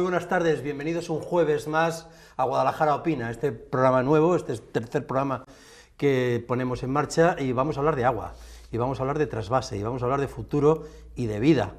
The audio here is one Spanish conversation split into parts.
Muy buenas tardes, bienvenidos un jueves más a Guadalajara Opina, este programa nuevo, este es tercer programa que ponemos en marcha y vamos a hablar de agua, y vamos a hablar de trasvase, y vamos a hablar de futuro y de vida,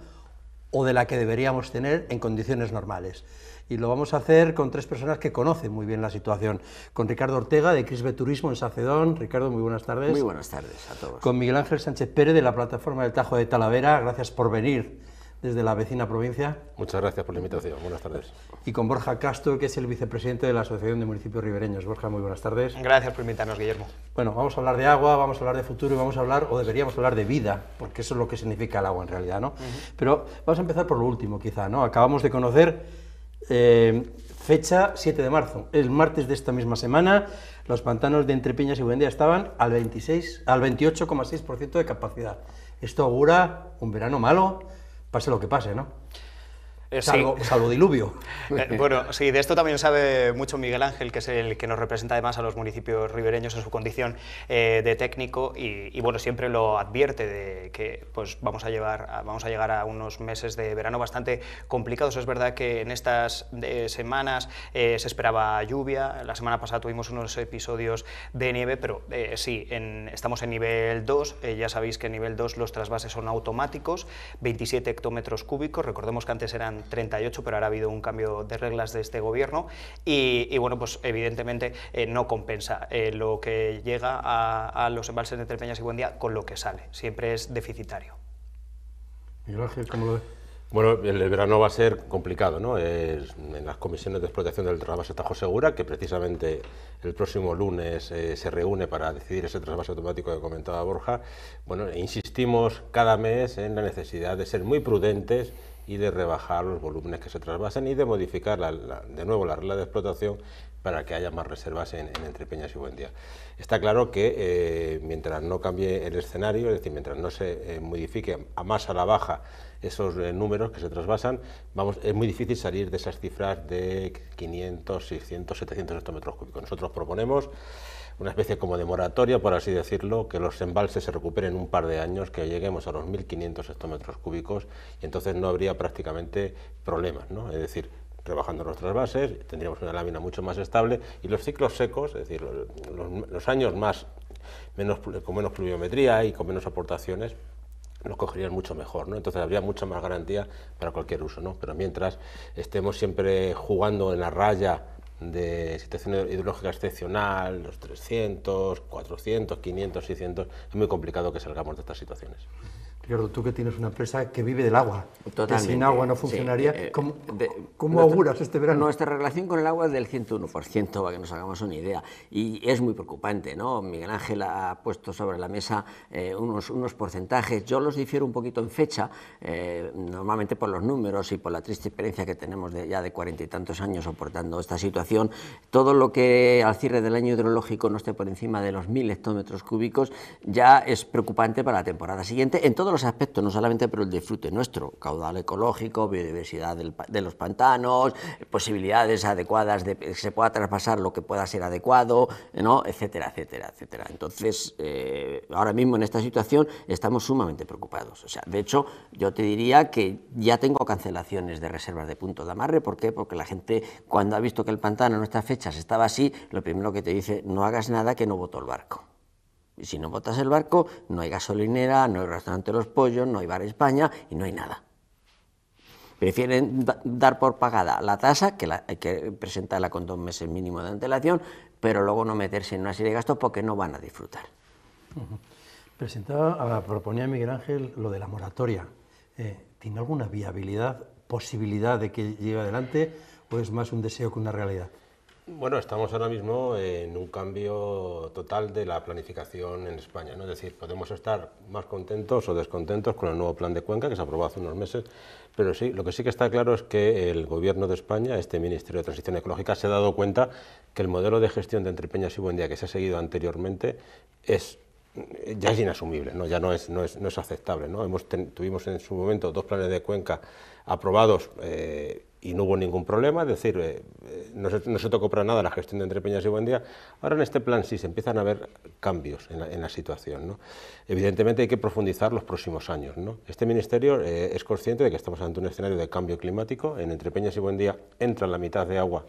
o de la que deberíamos tener en condiciones normales. Y lo vamos a hacer con tres personas que conocen muy bien la situación. Con Ricardo Ortega, de Crisbe Turismo en Sacedón. Ricardo, muy buenas tardes. Muy buenas tardes a todos. Con Miguel Ángel Sánchez Pérez, de la plataforma del Tajo de Talavera. Gracias por venir desde la vecina provincia. Muchas gracias por la invitación. Buenas tardes. Y con Borja Castro, que es el vicepresidente de la Asociación de Municipios Ribereños. Borja, muy buenas tardes. Gracias por invitarnos, Guillermo. Bueno, vamos a hablar de agua, vamos a hablar de futuro y vamos a hablar, o deberíamos hablar de vida, porque eso es lo que significa el agua en realidad, ¿no? Pero vamos a empezar por lo último, quizá, ¿no? Acabamos de conocer eh, fecha 7 de marzo, el martes de esta misma semana, los pantanos de Entre y Buendía estaban al 26, al 28,6% de capacidad. Esto augura un verano malo, pase lo que pase, ¿no? Eh, salvo, diluvio. Eh, bueno, sí, de esto también sabe mucho Miguel Ángel, que es el que nos representa además a los municipios ribereños en su condición eh, de técnico y, bueno, siempre lo advierte de que pues vamos a, llevar, vamos a llegar a unos meses de verano bastante complicados. Es verdad que en estas semanas se esperaba lluvia, la semana pasada tuvimos unos episodios de nieve, pero sí, estamos en nivel 2, ya sabéis que en nivel 2 los trasvases son automáticos, 27 hectómetros cúbicos, recordemos que antes eran 38, pero ahora ha habido un cambio de reglas de este gobierno y, y bueno, pues evidentemente eh, no compensa eh, lo que llega a, a, los embalses de Trepeñas y día con lo que sale, siempre es deficitario. Miguel ¿cómo lo ves? Bueno, el verano va a ser complicado, ¿no? Es, en las comisiones de explotación del trasvase Tajo Segura, que precisamente el próximo lunes eh, se reúne para decidir ese trasvase automático que comentaba Borja, bueno, insistimos cada mes en la necesidad de ser muy prudentes y de rebajar los volúmenes que se trasvasan y de modificar de nuevo la regla de explotación para que haya más reservas en, Entre Peñas y Buendía. Está claro que eh, mientras no cambie el escenario, es decir, mientras no se eh, modifique a más a la baja esos eh, números que se trasvasan, vamos, es muy difícil salir de esas cifras de 500, 600, 700 hectómetros cúbicos. Nosotros proponemos una especie como de moratoria, por así decirlo, que los embalses se recuperen un par de años, que lleguemos a los 1.500 hectómetros cúbicos y entonces no habría prácticamente problemas, ¿no? Es decir, rebajando nuestras bases, tendríamos una lámina mucho más estable y los ciclos secos, es decir, los, años más menos, con menos pluviometría y con menos aportaciones, los cogerían mucho mejor, ¿no? Entonces habría mucha más garantía para cualquier uso, ¿no? Pero mientras estemos siempre jugando en la raya de situación hidrológica excepcional, los 300, 400, 500, 600, es muy complicado que salgamos de estas situaciones. Ricardo, tú que tienes una empresa que vive del agua, Totalmente, sin agua no funcionaría, eh, ¿cómo, eh, auguras este verano? Nuestra relación con el agua es del 101%, para que nos hagamos una idea, y es muy preocupante, ¿no? Miguel Ángel ha puesto sobre la mesa eh, unos, unos porcentajes, yo los difiero un poquito en fecha, normalmente por los números y por la triste experiencia que tenemos ya de cuarenta y tantos años soportando esta situación, todo lo que al cierre del año hidrológico no esté por encima de los mil hectómetros cúbicos ya es preocupante para la temporada siguiente en todo los aspectos, no solamente pero el disfrute nuestro, caudal ecológico, biodiversidad de los pantanos, posibilidades adecuadas de que se pueda traspasar lo que pueda ser adecuado, ¿no? etcétera, etcétera, etcétera. Entonces, eh, ahora mismo en esta situación estamos sumamente preocupados. O sea, de hecho, yo te diría que ya tengo cancelaciones de reservas de puntos de amarre. ¿Por qué? Porque la gente, cuando ha visto que el pantano en nuestras fechas estaba así, lo primero que te dice, no hagas nada que no voto el barco si no botas el barco, no hay gasolinera, no hay restaurante Los Pollos, no hay bar España y no hay nada. Prefieren dar por pagada la tasa, que, hay que presentarla con dos meses mínimo de antelación, pero luego no meterse en una serie de gastos porque no van a disfrutar. Presentaba, proponía Miguel Ángel lo de la moratoria. Eh, ¿Tiene alguna viabilidad, posibilidad de que llegue adelante o es más un deseo que una realidad? Bueno, estamos ahora mismo en un cambio total de la planificación en España. Es decir, podemos estar más contentos o descontentos con el nuevo plan de Cuenca que se aprobó hace unos meses, pero sí, lo que sí que está claro es que el Gobierno de España, este Ministerio de Transición Ecológica, se ha dado cuenta que el modelo de gestión de entrepeñas Peñas y Buendía que se ha seguido anteriormente es ya es inasumible, ¿no? ya no es, no es, no es aceptable. ¿no? Hemos tuvimos en su momento dos planes de Cuenca aprobados. Eh, y no hubo ningún problema, es decir, eh, eh, no, se, tocó para nada la gestión de Entre Peñas y día Ahora en este plan sí se empiezan a ver cambios en la, situación. Evidentemente hay que profundizar los próximos años. Este ministerio eh, es consciente de que estamos ante un escenario de cambio climático. En Entre Peñas y día entra la mitad de agua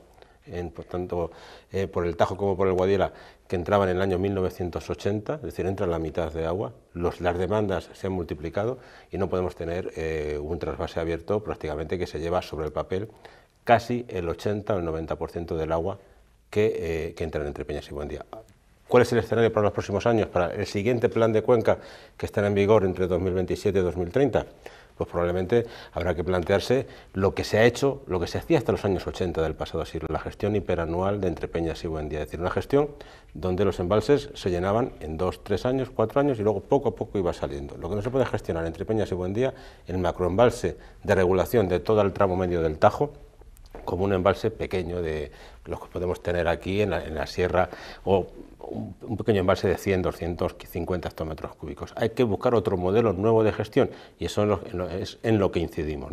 por tanto eh, por el Tajo como por el Guadiela, que entraban en el año 1980, es decir, entra la mitad de agua, las demandas se han multiplicado y no podemos tener eh, un trasvase abierto prácticamente que se lleva sobre el papel casi el 80 o el 90% del agua que, eh, que entra entre Peñas y Buendía. ¿Cuál es el escenario para los próximos años, para el siguiente plan de cuenca que estará en vigor entre 2027 y 2030? pues probablemente habrá que plantearse lo que se ha hecho, lo que se hacía hasta los años 80 del pasado siglo, la gestión hiperanual de entre Peñas y Buendía, es decir, una gestión donde los embalses se llenaban en dos, tres años, cuatro años y luego poco a poco iba saliendo. Lo que no se puede gestionar entre Peñas y Buendía, el macroembalse de regulación de todo el tramo medio del Tajo, como un embalse pequeño de los que podemos tener aquí en la, en la sierra o un, pequeño embalse de 100, 250 hectómetros cúbicos. Hay que buscar otro modelo nuevo de gestión y eso es en lo que incidimos.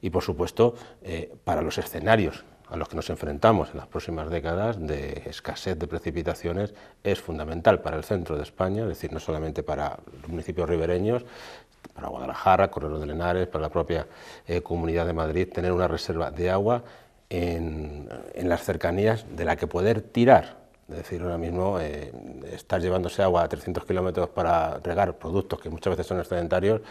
Y por supuesto, eh, para los escenarios a los que nos enfrentamos en las próximas décadas de escasez de precipitaciones es fundamental para el centro de España, es decir, no solamente para los municipios ribereños, para Guadalajara, Corredor de Lenares, para la propia eh, Comunidad de Madrid, tener una reserva de agua en las cercanías de la que poder tirar es decir, ahora mismo eh, estar llevándose agua a 300 kilómetros para regar productos que muchas veces son excedentarios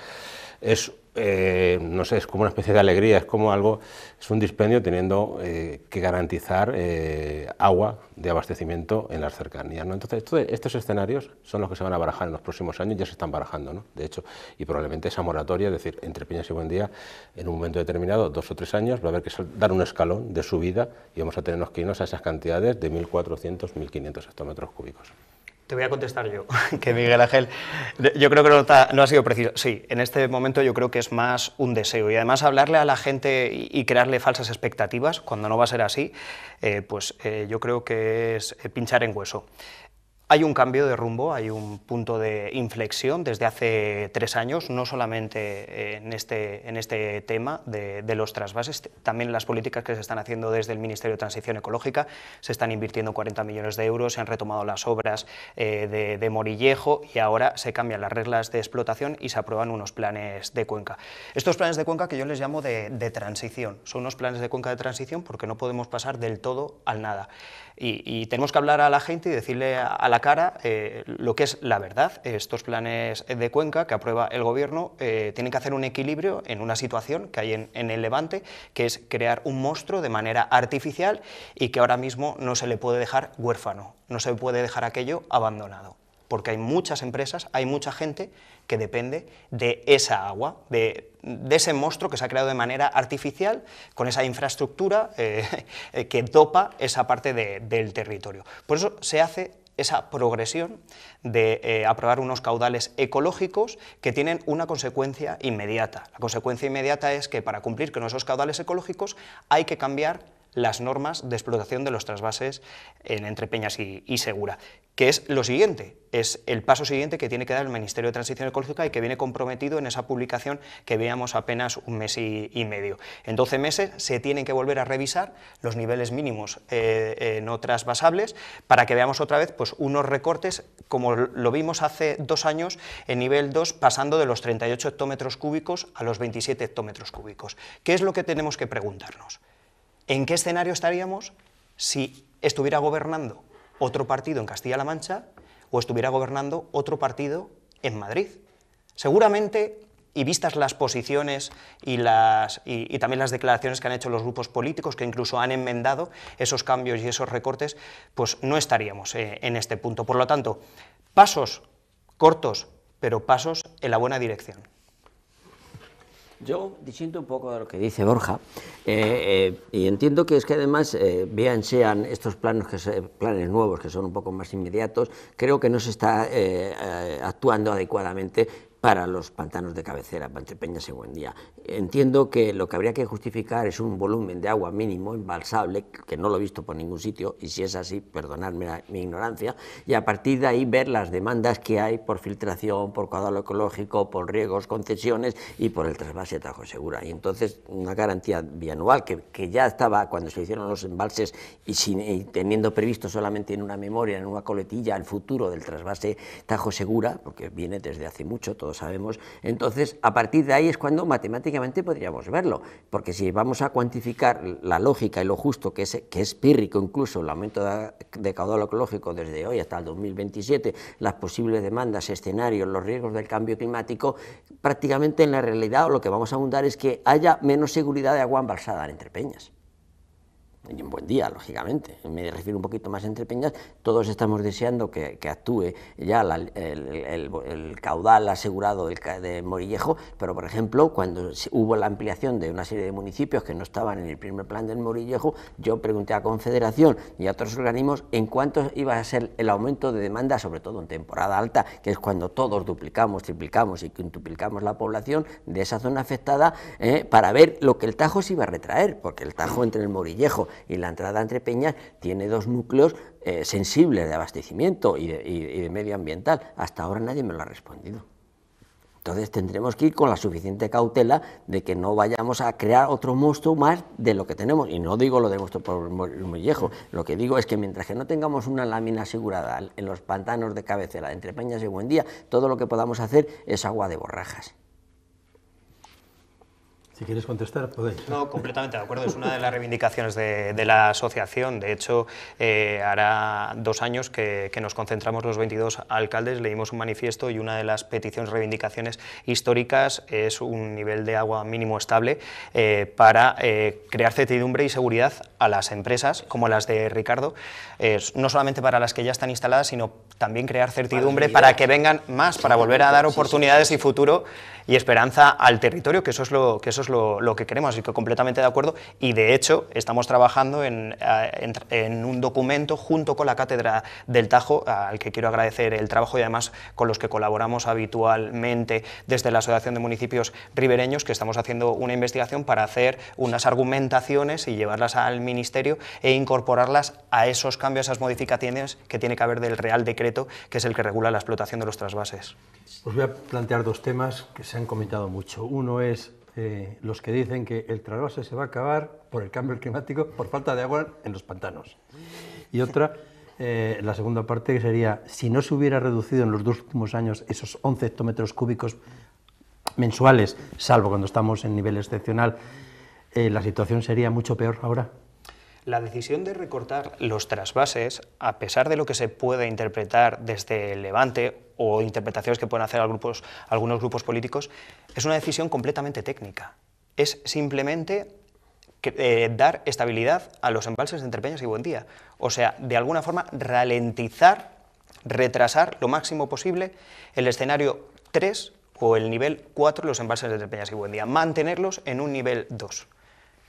es eh, no sé, es como una especie de alegría, es como algo, es un dispendio teniendo eh, que garantizar eh, agua de abastecimiento en las cercanías. Entonces, estos escenarios son los que se van a barajar en los próximos años, ya se están barajando, ¿no? de hecho, y probablemente esa moratoria, es decir, entre Piñas y buen día, en un momento determinado, dos o tres años, va a haber que dar un escalón de subida y vamos a tenernos que irnos a esas cantidades de 1.400, 1.500 hectómetros cúbicos. Te voy a contestar yo, que Miguel Ángel, yo creo que no, ha sido preciso. Sí, en este momento yo creo que es más un deseo y además hablarle a la gente y crearle falsas expectativas cuando no va a ser así, eh, pues eh, yo creo que es eh, pinchar en hueso. Hay un cambio de rumbo, hay un punto de inflexión desde hace tres años, no solamente en este, en este tema de, los trasvases, también las políticas que se están haciendo desde el Ministerio de Transición Ecológica, se están invirtiendo 40 millones de euros, se han retomado las obras eh, de, Morillejo y ahora se cambian las reglas de explotación y se aprueban unos planes de cuenca. Estos planes de cuenca que yo les llamo de transición, son unos planes de cuenca de transición porque no podemos pasar del todo al nada y, tenemos que hablar a la gente y decirle a, la cara eh, lo que es la verdad. Estos planes de Cuenca que aprueba el Gobierno eh, tienen que hacer un equilibrio en una situación que hay en, en, el Levante, que es crear un monstruo de manera artificial y que ahora mismo no se le puede dejar huérfano, no se puede dejar aquello abandonado, porque hay muchas empresas, hay mucha gente que depende de esa agua, de, ese monstruo que se ha creado de manera artificial con esa infraestructura eh, eh, que dopa esa parte del territorio. Por eso se hace esa progresión de eh, aprobar unos caudales ecológicos que tienen una consecuencia inmediata. La consecuencia inmediata es que para cumplir con esos caudales ecológicos hay que cambiar las normas de explotación de los trasvases en Entre Peñas y, Segura, que es lo siguiente, es el paso siguiente que tiene que dar el Ministerio de Transición Ecológica y que viene comprometido en esa publicación que veíamos apenas un mes y, medio. En 12 meses se tienen que volver a revisar los niveles mínimos eh, eh, no trasvasables para que veamos otra vez pues, unos recortes como lo vimos hace dos años en nivel 2 pasando de los 38 hectómetros cúbicos a los 27 hectómetros cúbicos. ¿Qué es lo que tenemos que preguntarnos? ¿En qué escenario estaríamos si estuviera gobernando otro partido en Castilla-La Mancha o estuviera gobernando otro partido en Madrid? Seguramente, y vistas las posiciones y, las, y, también las declaraciones que han hecho los grupos políticos, que incluso han enmendado esos cambios y esos recortes, pues no estaríamos eh, en este punto. Por lo tanto, pasos cortos, pero pasos en la buena dirección. Yo disiento un poco de lo que dice Borja, eh, eh, y entiendo que es que además, eh, bien sean estos planos, que planes nuevos que son un poco más inmediatos, creo que no se está eh, actuando adecuadamente para los pantanos de cabecera, Pantepeñas y día Entiendo que lo que habría que justificar es un volumen de agua mínimo embalsable, que no lo he visto por ningún sitio, y si es así, perdonadme mi ignorancia, y a partir de ahí ver las demandas que hay por filtración, por cuadro ecológico, por riegos, concesiones y por el trasvase de Tajo Segura. Y entonces una garantía bianual que, que ya estaba cuando se hicieron los embalses y, sin, y teniendo previsto solamente en una memoria, en una coletilla, el futuro del trasvase Tajo Segura, porque viene desde hace mucho todo sabemos. Entonces, a partir de ahí es cuando matemáticamente podríamos verlo, porque si vamos a cuantificar la lógica y lo justo, que es, que es pírrico incluso el aumento de, caudal ecológico desde hoy hasta el 2027, las posibles demandas, escenarios, los riesgos del cambio climático, prácticamente en la realidad lo que vamos a abundar es que haya menos seguridad de agua embalsada entre peñas y un buen día, lógicamente, me refiero un poquito más entre peñas, todos estamos deseando que, actúe ya el, caudal asegurado del, de Morillejo, pero por ejemplo, cuando hubo la ampliación de una serie de municipios que no estaban en el primer plan del Morillejo, yo pregunté a Confederación y a otros organismos en cuánto iba a ser el aumento de demanda, sobre todo en temporada alta, que es cuando todos duplicamos, triplicamos y quintuplicamos la población de esa zona afectada, eh, para ver lo que el Tajo se iba a retraer, porque el Tajo entre el Morillejo y la entrada entre Peñas tiene dos núcleos eh, sensibles de abastecimiento y de, medioambiental. Hasta ahora nadie me lo ha respondido. Entonces tendremos que ir con la suficiente cautela de que no vayamos a crear otro monstruo más de lo que tenemos. Y no digo lo de nuestro viejo, lo que digo es que mientras que no tengamos una lámina asegurada en los pantanos de cabecera, entre Peñas y Buen Día, todo lo que podamos hacer es agua de borrajas. Si quieres contestar, podéis. No, completamente de acuerdo. Es una de las reivindicaciones de, la asociación. De hecho, eh, hará dos años que, nos concentramos los 22 alcaldes, leímos un manifiesto y una de las peticiones, reivindicaciones históricas es un nivel de agua mínimo estable eh, para eh, crear certidumbre y seguridad a las empresas, como las de Ricardo, no solamente para las que ya están instaladas, sino también crear certidumbre para, para que vengan más, para volver a dar oportunidades y futuro y esperanza al territorio, que eso es lo que eso es lo, que queremos, así que completamente de acuerdo. Y de hecho, estamos trabajando eh, en, un documento junto con la Cátedra del Tajo, al que quiero agradecer el trabajo y además con los que colaboramos habitualmente desde la Asociación de Municipios Ribereños, que estamos haciendo una investigación para hacer unas argumentaciones y llevarlas al Ministerio e incorporarlas a esos cambios, a esas modificaciones que tiene que haber del Real Decreto, que es el que regula la explotación de los trasvases. Os voy a plantear dos temas que se han comentado mucho. Uno es eh, los que dicen que el trasvase se va a acabar por el cambio climático, por falta de agua en los pantanos. Y otra, eh, la segunda parte que sería, si no se hubiera reducido en los dos últimos años esos 11 hectómetros cúbicos mensuales, salvo cuando estamos en nivel excepcional, eh, la situación sería mucho peor ahora. La decisión de recortar los trasvases, a pesar de lo que se puede interpretar desde el Levante o interpretaciones que pueden hacer algunos grupos políticos, es una decisión completamente técnica. Es simplemente eh, dar estabilidad a los embalses de Peñas y Buen Día, O sea, de alguna forma ralentizar, retrasar lo máximo posible el escenario 3 o el nivel 4 los embalses de Peñas y Buen Día, Mantenerlos en un nivel 2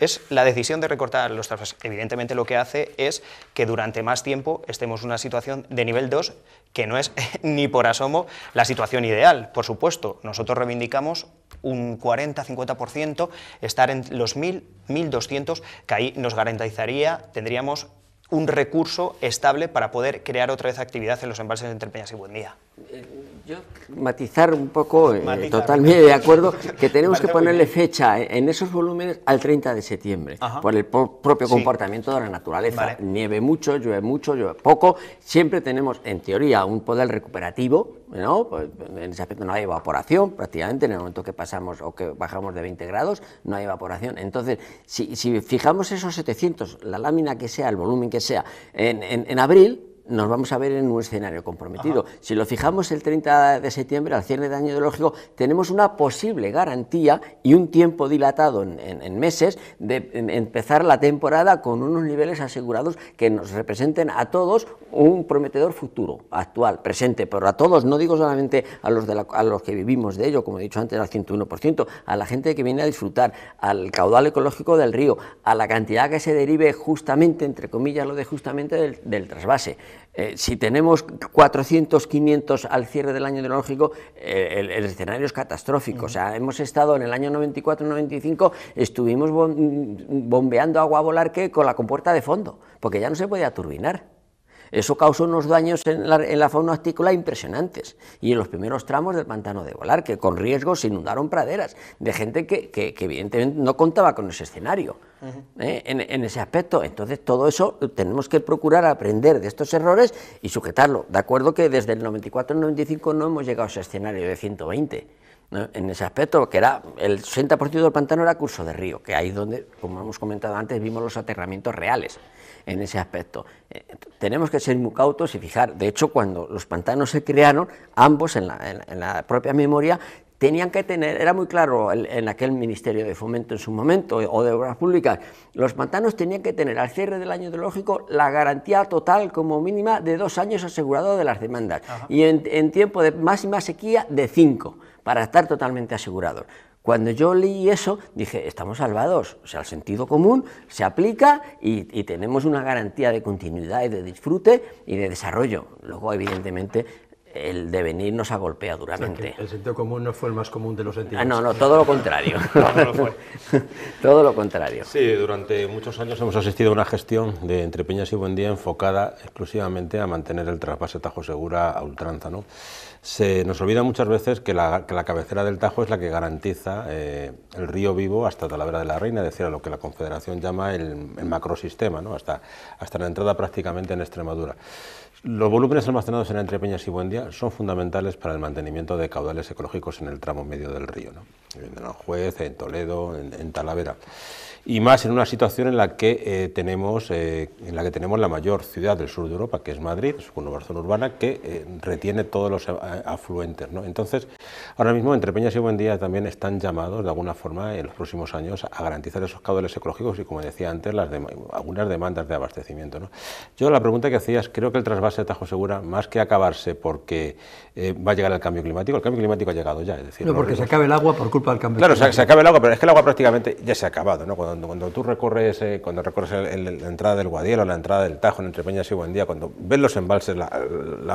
es la decisión de recortar los trasvases. Evidentemente lo que hace es que durante más tiempo estemos en una situación de nivel 2 que no es ni por asomo la situación ideal. Por supuesto, nosotros reivindicamos un 40-50%, estar en los 1.000, 1.200, que ahí nos garantizaría, tendríamos un recurso estable para poder crear otra vez actividad en los embalses entre Peñas y Buendía. Eh, yo matizar un poco, eh, totalmente de acuerdo, que tenemos que ponerle fecha eh, en esos volúmenes al 30 de septiembre, por el propio comportamiento de la naturaleza. Nieve mucho, llueve mucho, llueve poco, siempre tenemos, en teoría, un poder recuperativo, ¿no? Pues, en ese aspecto no hay evaporación, prácticamente en el momento que pasamos o que bajamos de 20 grados, no hay evaporación. Entonces, si, fijamos esos 700, la lámina que sea, el volumen que sea, en abril, nos vamos a ver en un escenario comprometido. Si lo fijamos el 30 de septiembre al cierre de año ideológico, tenemos una posible garantía y un tiempo dilatado en, meses de em, empezar la temporada con unos niveles asegurados que nos representen a todos un prometedor futuro, actual, presente, pero a todos, no digo solamente a los, los que vivimos de ello, como he dicho antes, al 101%, a la gente que viene a disfrutar, al caudal ecológico del río, a la cantidad que se derive justamente, entre comillas, lo de justamente del trasvase. Eh, si tenemos 400, 500 al cierre del año hidrológico, eh, el, escenario es catastrófico. O sea, hemos estado en el año 94-95, estuvimos bombeando agua a volar que con la compuerta de fondo, porque ya no se podía turbinar. Eso causó unos daños en la, fauna hortícola impresionantes y en los primeros tramos del pantano de Volar, que con riesgo se inundaron praderas de gente que, evidentemente no contaba con ese escenario ¿eh? en, ese aspecto. Entonces, todo eso tenemos que procurar aprender de estos errores y sujetarlo. De acuerdo que desde el 94 al 95 no hemos llegado a ese escenario de 120. en ese aspecto, que era el 60% del pantano era curso de río, que ahí donde, como hemos comentado antes, vimos los aterramientos reales en ese aspecto. Eh, tenemos que ser muy cautos y fijar. De hecho, cuando los pantanos se crearon, ambos en la, propia memoria tenían que tener, era muy claro en aquel Ministerio de Fomento en su momento, eh, o de Obras Públicas, los pantanos tenían que tener al cierre del año hidrológico la garantía total como mínima de dos años asegurado de las demandas y en, en, tiempo de máxima sequía de cinco, para estar totalmente asegurados. Cuando yo leí eso, dije, estamos salvados. O sea, el sentido común se aplica y, tenemos una garantía de continuidad y de disfrute y de desarrollo. Luego, evidentemente, el devenir nos ha golpeado duramente. el sentido común no fue el más común de los sentidos. Ah, no, no, todo lo contrario. no, fue. todo lo contrario. Sí, durante muchos años hemos asistido a una gestión de Entre Peñas y Buendía enfocada exclusivamente a mantener el trasvase Tajo Segura a ultranza. ¿no? Se nos olvida muchas veces que la, que la cabecera del Tajo es la que garantiza eh, el río vivo hasta Talavera de la Reina, es decir, a lo que la Confederación llama el, el macrosistema, ¿no? hasta, hasta la entrada prácticamente en Extremadura. Los volúmenes almacenados en Entrepeñas y Buendía son fundamentales para el mantenimiento de caudales ecológicos en el tramo medio del río, ¿no? en Aranjuez, en Toledo, en Talavera y más en una situación en la que eh, tenemos eh, en la que tenemos la mayor ciudad del sur de Europa, que es Madrid, su zona urbana, que eh, retiene todos los afluentes. ¿no? Entonces, ahora mismo entre Peñas y día también están llamados de alguna forma en los próximos años a garantizar esos caudales ecológicos y, como decía antes, las algunas demandas de abastecimiento. ¿no? Yo la pregunta que hacías, creo que el trasvase de Tajo Segura, más que acabarse porque va a llegar el cambio climático, el cambio climático ha llegado ya, es decir, no porque se acabe el agua por culpa del cambio. Claro, climático. se, se acabe el agua, pero es que el agua prácticamente ya se ha acabado, ¿no? cuando, tú recorres, eh, cuando recorres la entrada del Guadiel o la entrada del Tajo, en entre Peñas y día. cuando ves los embalses, la,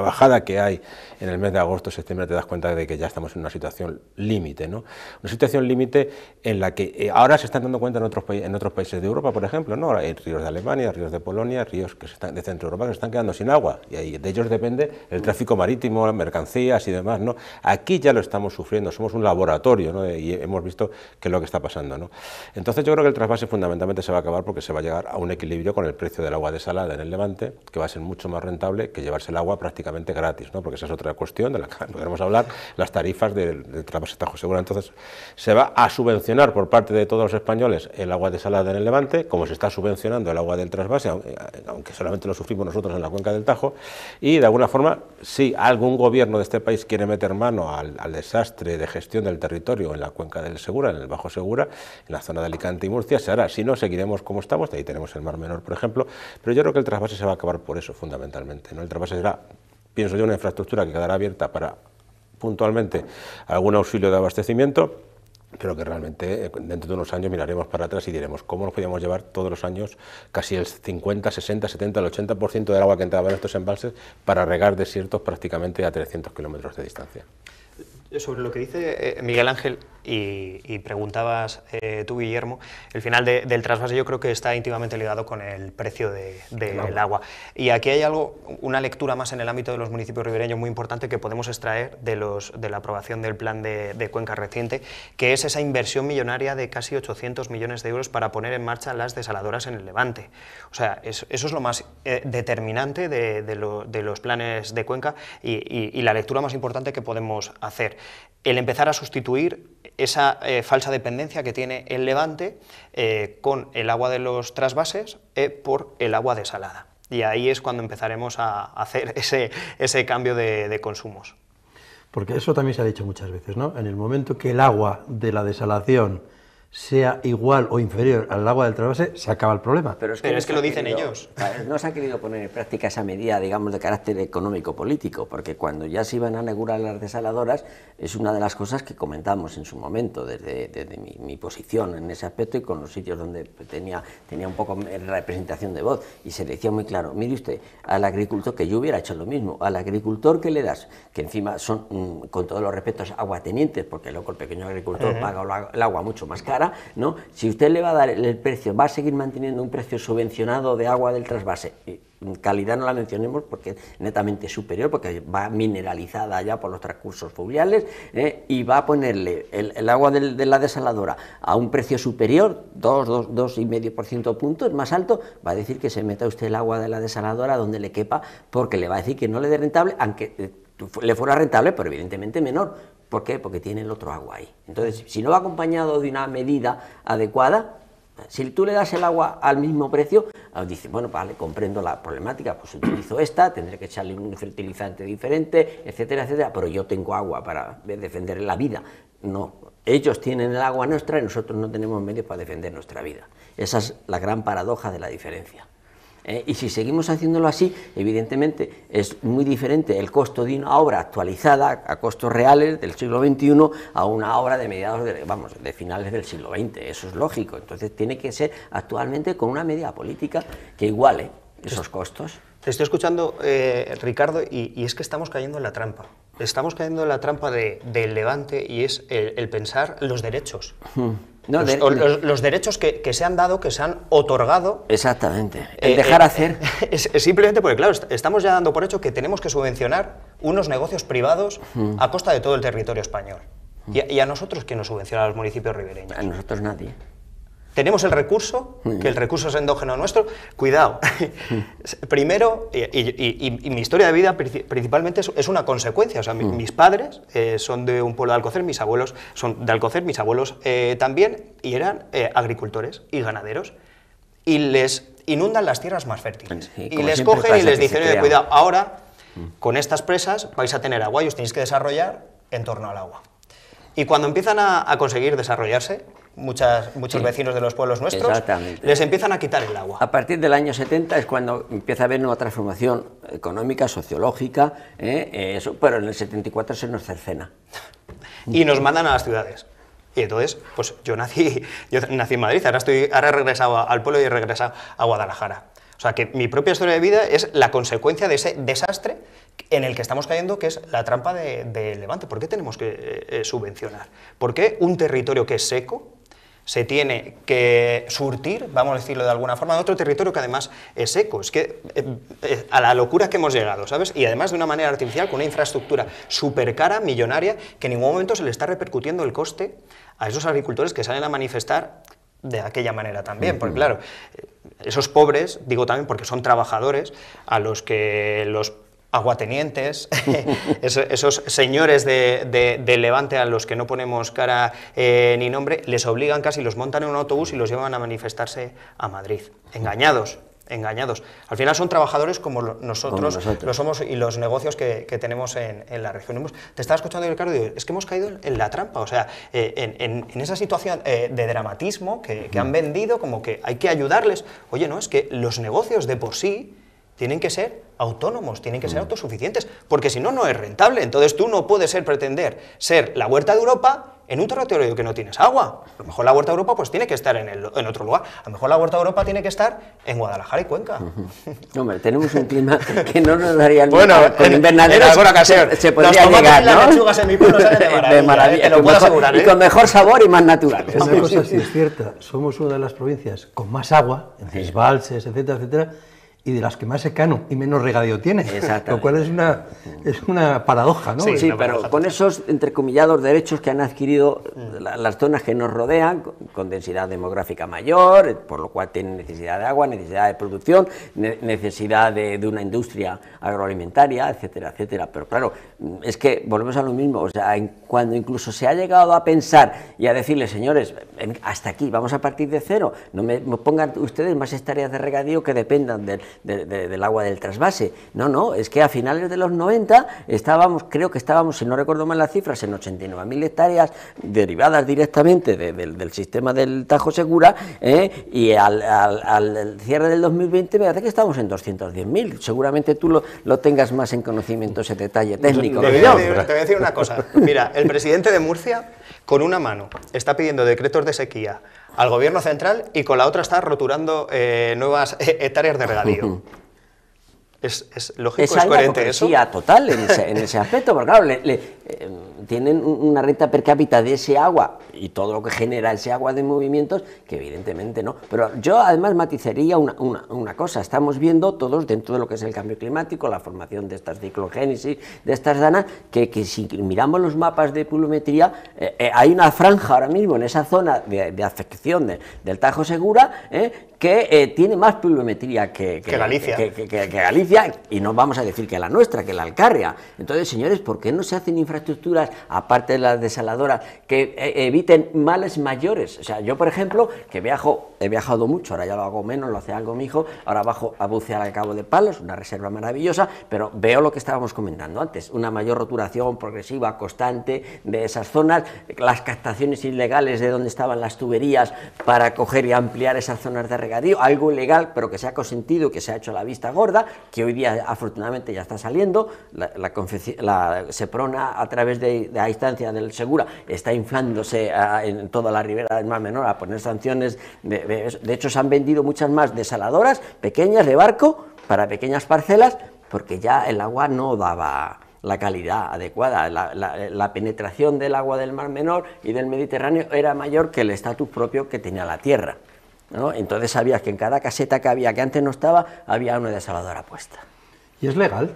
bajada que hay en el mes de agosto, septiembre, te das cuenta de que ya estamos en una situación límite, ¿no? Una situación límite en la que eh, ahora se están dando cuenta en otros, países de Europa, por ejemplo, ¿no? Hay ríos de Alemania, ríos de Polonia, ríos que de Centro Europa que se están quedando sin agua y de ellos depende el tráfico marítimo, las mercancías y demás, ¿no? Aquí ya lo estamos sufriendo, somos un laboratorio, ¿no? Y hemos visto que es lo que está pasando, ¿no? Entonces yo creo que el base, fundamentalmente se va a acabar porque se va a llegar a un equilibrio con el precio del agua desalada en el Levante, que va a ser mucho más rentable que llevarse el agua prácticamente gratis, ¿no? porque esa es otra cuestión de la que podremos hablar, las tarifas del, trabase trasvase Tajo Segura. Entonces, se va a subvencionar por parte de todos los españoles el agua desalada en el Levante, como se está subvencionando el agua del trasvase, aunque solamente lo sufrimos nosotros en la cuenca del Tajo, y de alguna forma, si algún gobierno de este país quiere meter mano al desastre de gestión del territorio en la cuenca del Segura, en el Bajo Segura, en la zona de Alicante y Murcia, se hará, si no seguiremos como estamos, de ahí tenemos el Mar Menor, por ejemplo, pero yo creo que el trasvase se va a acabar por eso, fundamentalmente. ¿no? El trasvase será, pienso yo, una infraestructura que quedará abierta para puntualmente algún auxilio de abastecimiento, pero que realmente eh, dentro de unos años miraremos para atrás y diremos cómo nos podíamos llevar todos los años casi el 50, 60, 70, el 80% del agua que entraba en estos embalses para regar desiertos prácticamente a 300 kilómetros de distancia. Sobre lo que dice eh, Miguel Ángel, y, preguntabas eh, tú, Guillermo, el final del trasvase yo creo que está íntimamente ligado con el precio del agua. Y aquí hay algo, una lectura más en el ámbito de los municipios ribereños muy importante que podemos extraer de, los, de la aprobación del plan de, Cuenca reciente, que es esa inversión millonaria de casi 800 millones de euros para poner en marcha las desaladoras en el Levante. O sea, eso es lo más eh, determinante de, los planes de Cuenca y la lectura más importante que podemos hacer. El empezar a sustituir esa eh, falsa dependencia que tiene el levante eh, con el agua de los trasvases eh, por el agua desalada. Y ahí es cuando empezaremos a hacer ese, cambio de, de, consumos. Porque eso también se ha dicho muchas veces, ¿no? En el momento que el agua de la desalación sea igual o inferior al agua del trasvase, se acaba el problema. Pero es que, lo dicen ellos. No se ha querido poner en práctica esa medida, digamos, de carácter económico-político, porque cuando ya se iban a inaugurar las desaladoras, es una de las cosas que comentamos en su momento, desde, mi, posición en ese aspecto y con los sitios donde tenía, tenía un poco representación de voz, y se le decía muy claro, mire usted, al agricultor, que yo hubiera hecho lo mismo, al agricultor que le das, que encima son, mm, con todos los respetos, aguatenientes, porque luego el pequeño agricultor paga el agua mucho más caro, ¿no? Si usted le va a dar el precio, va a seguir manteniendo un precio subvencionado de agua del trasvase, calidad no la mencionemos porque es netamente superior, porque va mineralizada ya por los transcursos fluviales, ¿eh? y va a ponerle el, agua de la desaladora a un precio superior, 2, 2, 2,5% puntos más alto, va a decir que se meta usted el agua de la desaladora donde le quepa, porque le va a decir que no le dé rentable, aunque eh, le fuera rentable, pero evidentemente menor, ¿Por qué? Porque tiene el otro agua ahí. Entonces, si no va acompañado de una medida adecuada, si tú le das el agua al mismo precio, ah, dices, bueno, vale, comprendo la problemática, pues utilizo esta, tendré que echarle un fertilizante diferente, etcétera, etcétera, pero yo tengo agua para defender la vida. No, ellos tienen el agua nuestra y nosotros no tenemos medios para defender nuestra vida. Esa es la gran paradoja de la diferencia. Eh, y si seguimos haciéndolo así, evidentemente es muy diferente el costo de una obra actualizada a costos reales del siglo XXI a una obra de mediados, de, vamos, de finales del siglo XX. Eso es lógico. Entonces tiene que ser actualmente con una medida política que iguale esos costos. Te estoy escuchando, eh, Ricardo, y, es que estamos cayendo en la trampa. Estamos cayendo en la trampa del levante y es el, pensar los derechos. Hmm los, derechos que, se han dado, que se han otorgado. Exactamente. El eh, dejar eh, hacer. Es, simplemente porque, claro, estamos ya dando por hecho que tenemos que subvencionar unos negocios privados a costa de todo el territorio español. Y, y a nosotros, ¿quién nos subvenciona a los municipios ribereños? A nosotros nadie tenemos el recurso, que el recurso es endógeno nuestro, cuidado. Mm. Primero, y, mi historia de vida principalmente es, una consecuencia, o sea, mm. mis padres eh, son de un pueblo de Alcocer, mis abuelos son de Alcocer, mis abuelos eh, también, y eran eh, agricultores y ganaderos, y les inundan las tierras más fértiles. y les cogen y les dicen, cuidado, ahora mm. con estas presas vais a tener agua y os tenéis que desarrollar en torno al agua. Y cuando empiezan a, a conseguir desarrollarse, muchas, muchos vecinos de los pueblos nuestros, les empiezan a quitar el agua. A partir del año 70 es cuando empieza a haber una transformación económica, sociológica, ¿eh? Eh, eso, pero en el 74 se nos cercena. y nos mandan a las ciudades. Y entonces, pues yo nací, yo nací en Madrid, ahora, estoy, ahora he regresado al pueblo y he regresado a Guadalajara. O sea, que mi propia historia de vida es la consecuencia de ese desastre en el que estamos cayendo, que es la trampa de, Levante. ¿Por qué tenemos que eh, subvencionar? ¿Por qué un territorio que es seco, se tiene que surtir, vamos a decirlo de alguna forma, de otro territorio que además es seco. Es que eh, eh, a la locura que hemos llegado, ¿sabes? Y además de una manera artificial, con una infraestructura súper cara, millonaria, que en ningún momento se le está repercutiendo el coste a esos agricultores que salen a manifestar de aquella manera también, porque claro, esos pobres, digo también porque son trabajadores, a los que los aguatenientes, esos, señores de, Levante a los que no ponemos cara eh, ni nombre, les obligan casi, los montan en un autobús y los llevan a manifestarse a Madrid. Engañados, engañados. Al final son trabajadores como nosotros, lo somos y los negocios que, tenemos en, la región. te estaba escuchando, Ricardo, y es que hemos caído en, la trampa, o sea, eh, en, esa situación eh, de dramatismo que han vendido, como que hay que ayudarles. Oye, no, es que los negocios de por sí tienen que ser autónomos, tienen que ser mm. autosuficientes, porque si no, no es rentable. Entonces tú no puedes pretender ser la huerta de Europa en un territorio que no tienes agua. A lo mejor la huerta de Europa pues tiene que estar en, en otro lugar. A lo mejor la huerta de Europa tiene que estar en Guadalajara y Cuenca. Hombre, tenemos un clima que no nos daría Bueno, con en, invernadero se, se, podría llegar, ¿no? en mi de maravilla, ¿eh? lo puedo asegurar. Y ¿eh? con mejor sabor y más natural. una cosa sí es cierta. Somos una de las provincias con más agua, en cisbalses etcétera, etcétera, y de las que más secano y menos regadío tiene. Lo cual es una, es una paradoja, ¿no? Sí, pero con esos, entrecomillados, derechos que han adquirido mm. las zonas que nos rodean, con densidad demográfica mayor, eh, por lo cual tienen necesidad de agua, necesidad de producción, necesidad de, una industria agroalimentaria, etcétera, etcétera. Pero claro, mm, es que volvemos a lo mismo. O sea, cuando incluso se ha llegado a pensar y a decirle, señores, hasta aquí, vamos a partir de cero, no me pongan ustedes más hectáreas de regadío que dependan del del agua del trasvase. No, no, es que a finales de los 90 estábamos, creo que estábamos, si no recuerdo mal las cifras, en 89.000 hectáreas derivadas directamente del sistema del Tajo Segura ¿eh? y al, cierre del 2020 me parece que estamos en 210.000. Seguramente tú lo, lo, tengas más en conocimiento ese detalle técnico. te voy a decir una cosa. Mira, el presidente de Murcia con una mano está pidiendo decretos de sequía al gobierno central y con la otra está roturando eh, nuevas eh, hectáreas de regadío. ¿Es, es lógico, es, coherente eso? total en ese, en ese, aspecto, porque claro, em, tienen una renta per cápita de ese agua y todo lo que genera ese agua de movimientos, que evidentemente no. Pero yo además matizaría una, una, cosa, estamos viendo todos dentro de lo que es el cambio climático, la formación de estas ciclogénesis, de estas danas, que, si miramos los mapas de pulometría, eh, eh, hay una franja ahora mismo en esa zona de, de afección del Tajo Segura, eh, que eh, tiene más pluviometría que, Galicia. que, y no vamos a decir que la nuestra, que la Alcarria. Entonces, señores, ¿por qué no se hacen infraestructuras, aparte de las desaladoras, que eh, eviten males mayores? O sea, yo, por ejemplo, que viajo, he viajado mucho, ahora ya lo hago menos, lo hace algo mi hijo, ahora bajo a bucear al Cabo de Palos, una reserva maravillosa, pero veo lo que estábamos comentando antes, una mayor roturación progresiva, constante de esas zonas, las captaciones ilegales de donde estaban las tuberías para coger y ampliar esas zonas de algo ilegal, pero que se ha consentido, que se ha hecho la vista gorda, que hoy día afortunadamente ya está saliendo, la, la, Seprona a través de, la instancia del Segura está inflándose ah, en toda la ribera del Mar Menor a poner sanciones, de, hecho se han vendido muchas más desaladoras pequeñas de barco para pequeñas parcelas, porque ya el agua no daba la calidad adecuada, la, penetración del agua del Mar Menor y del Mediterráneo era mayor que el estatus propio que tenía la Tierra. Entonces sabías que en cada caseta que había, que antes no estaba, había una desaladora puesta. ¿Y es legal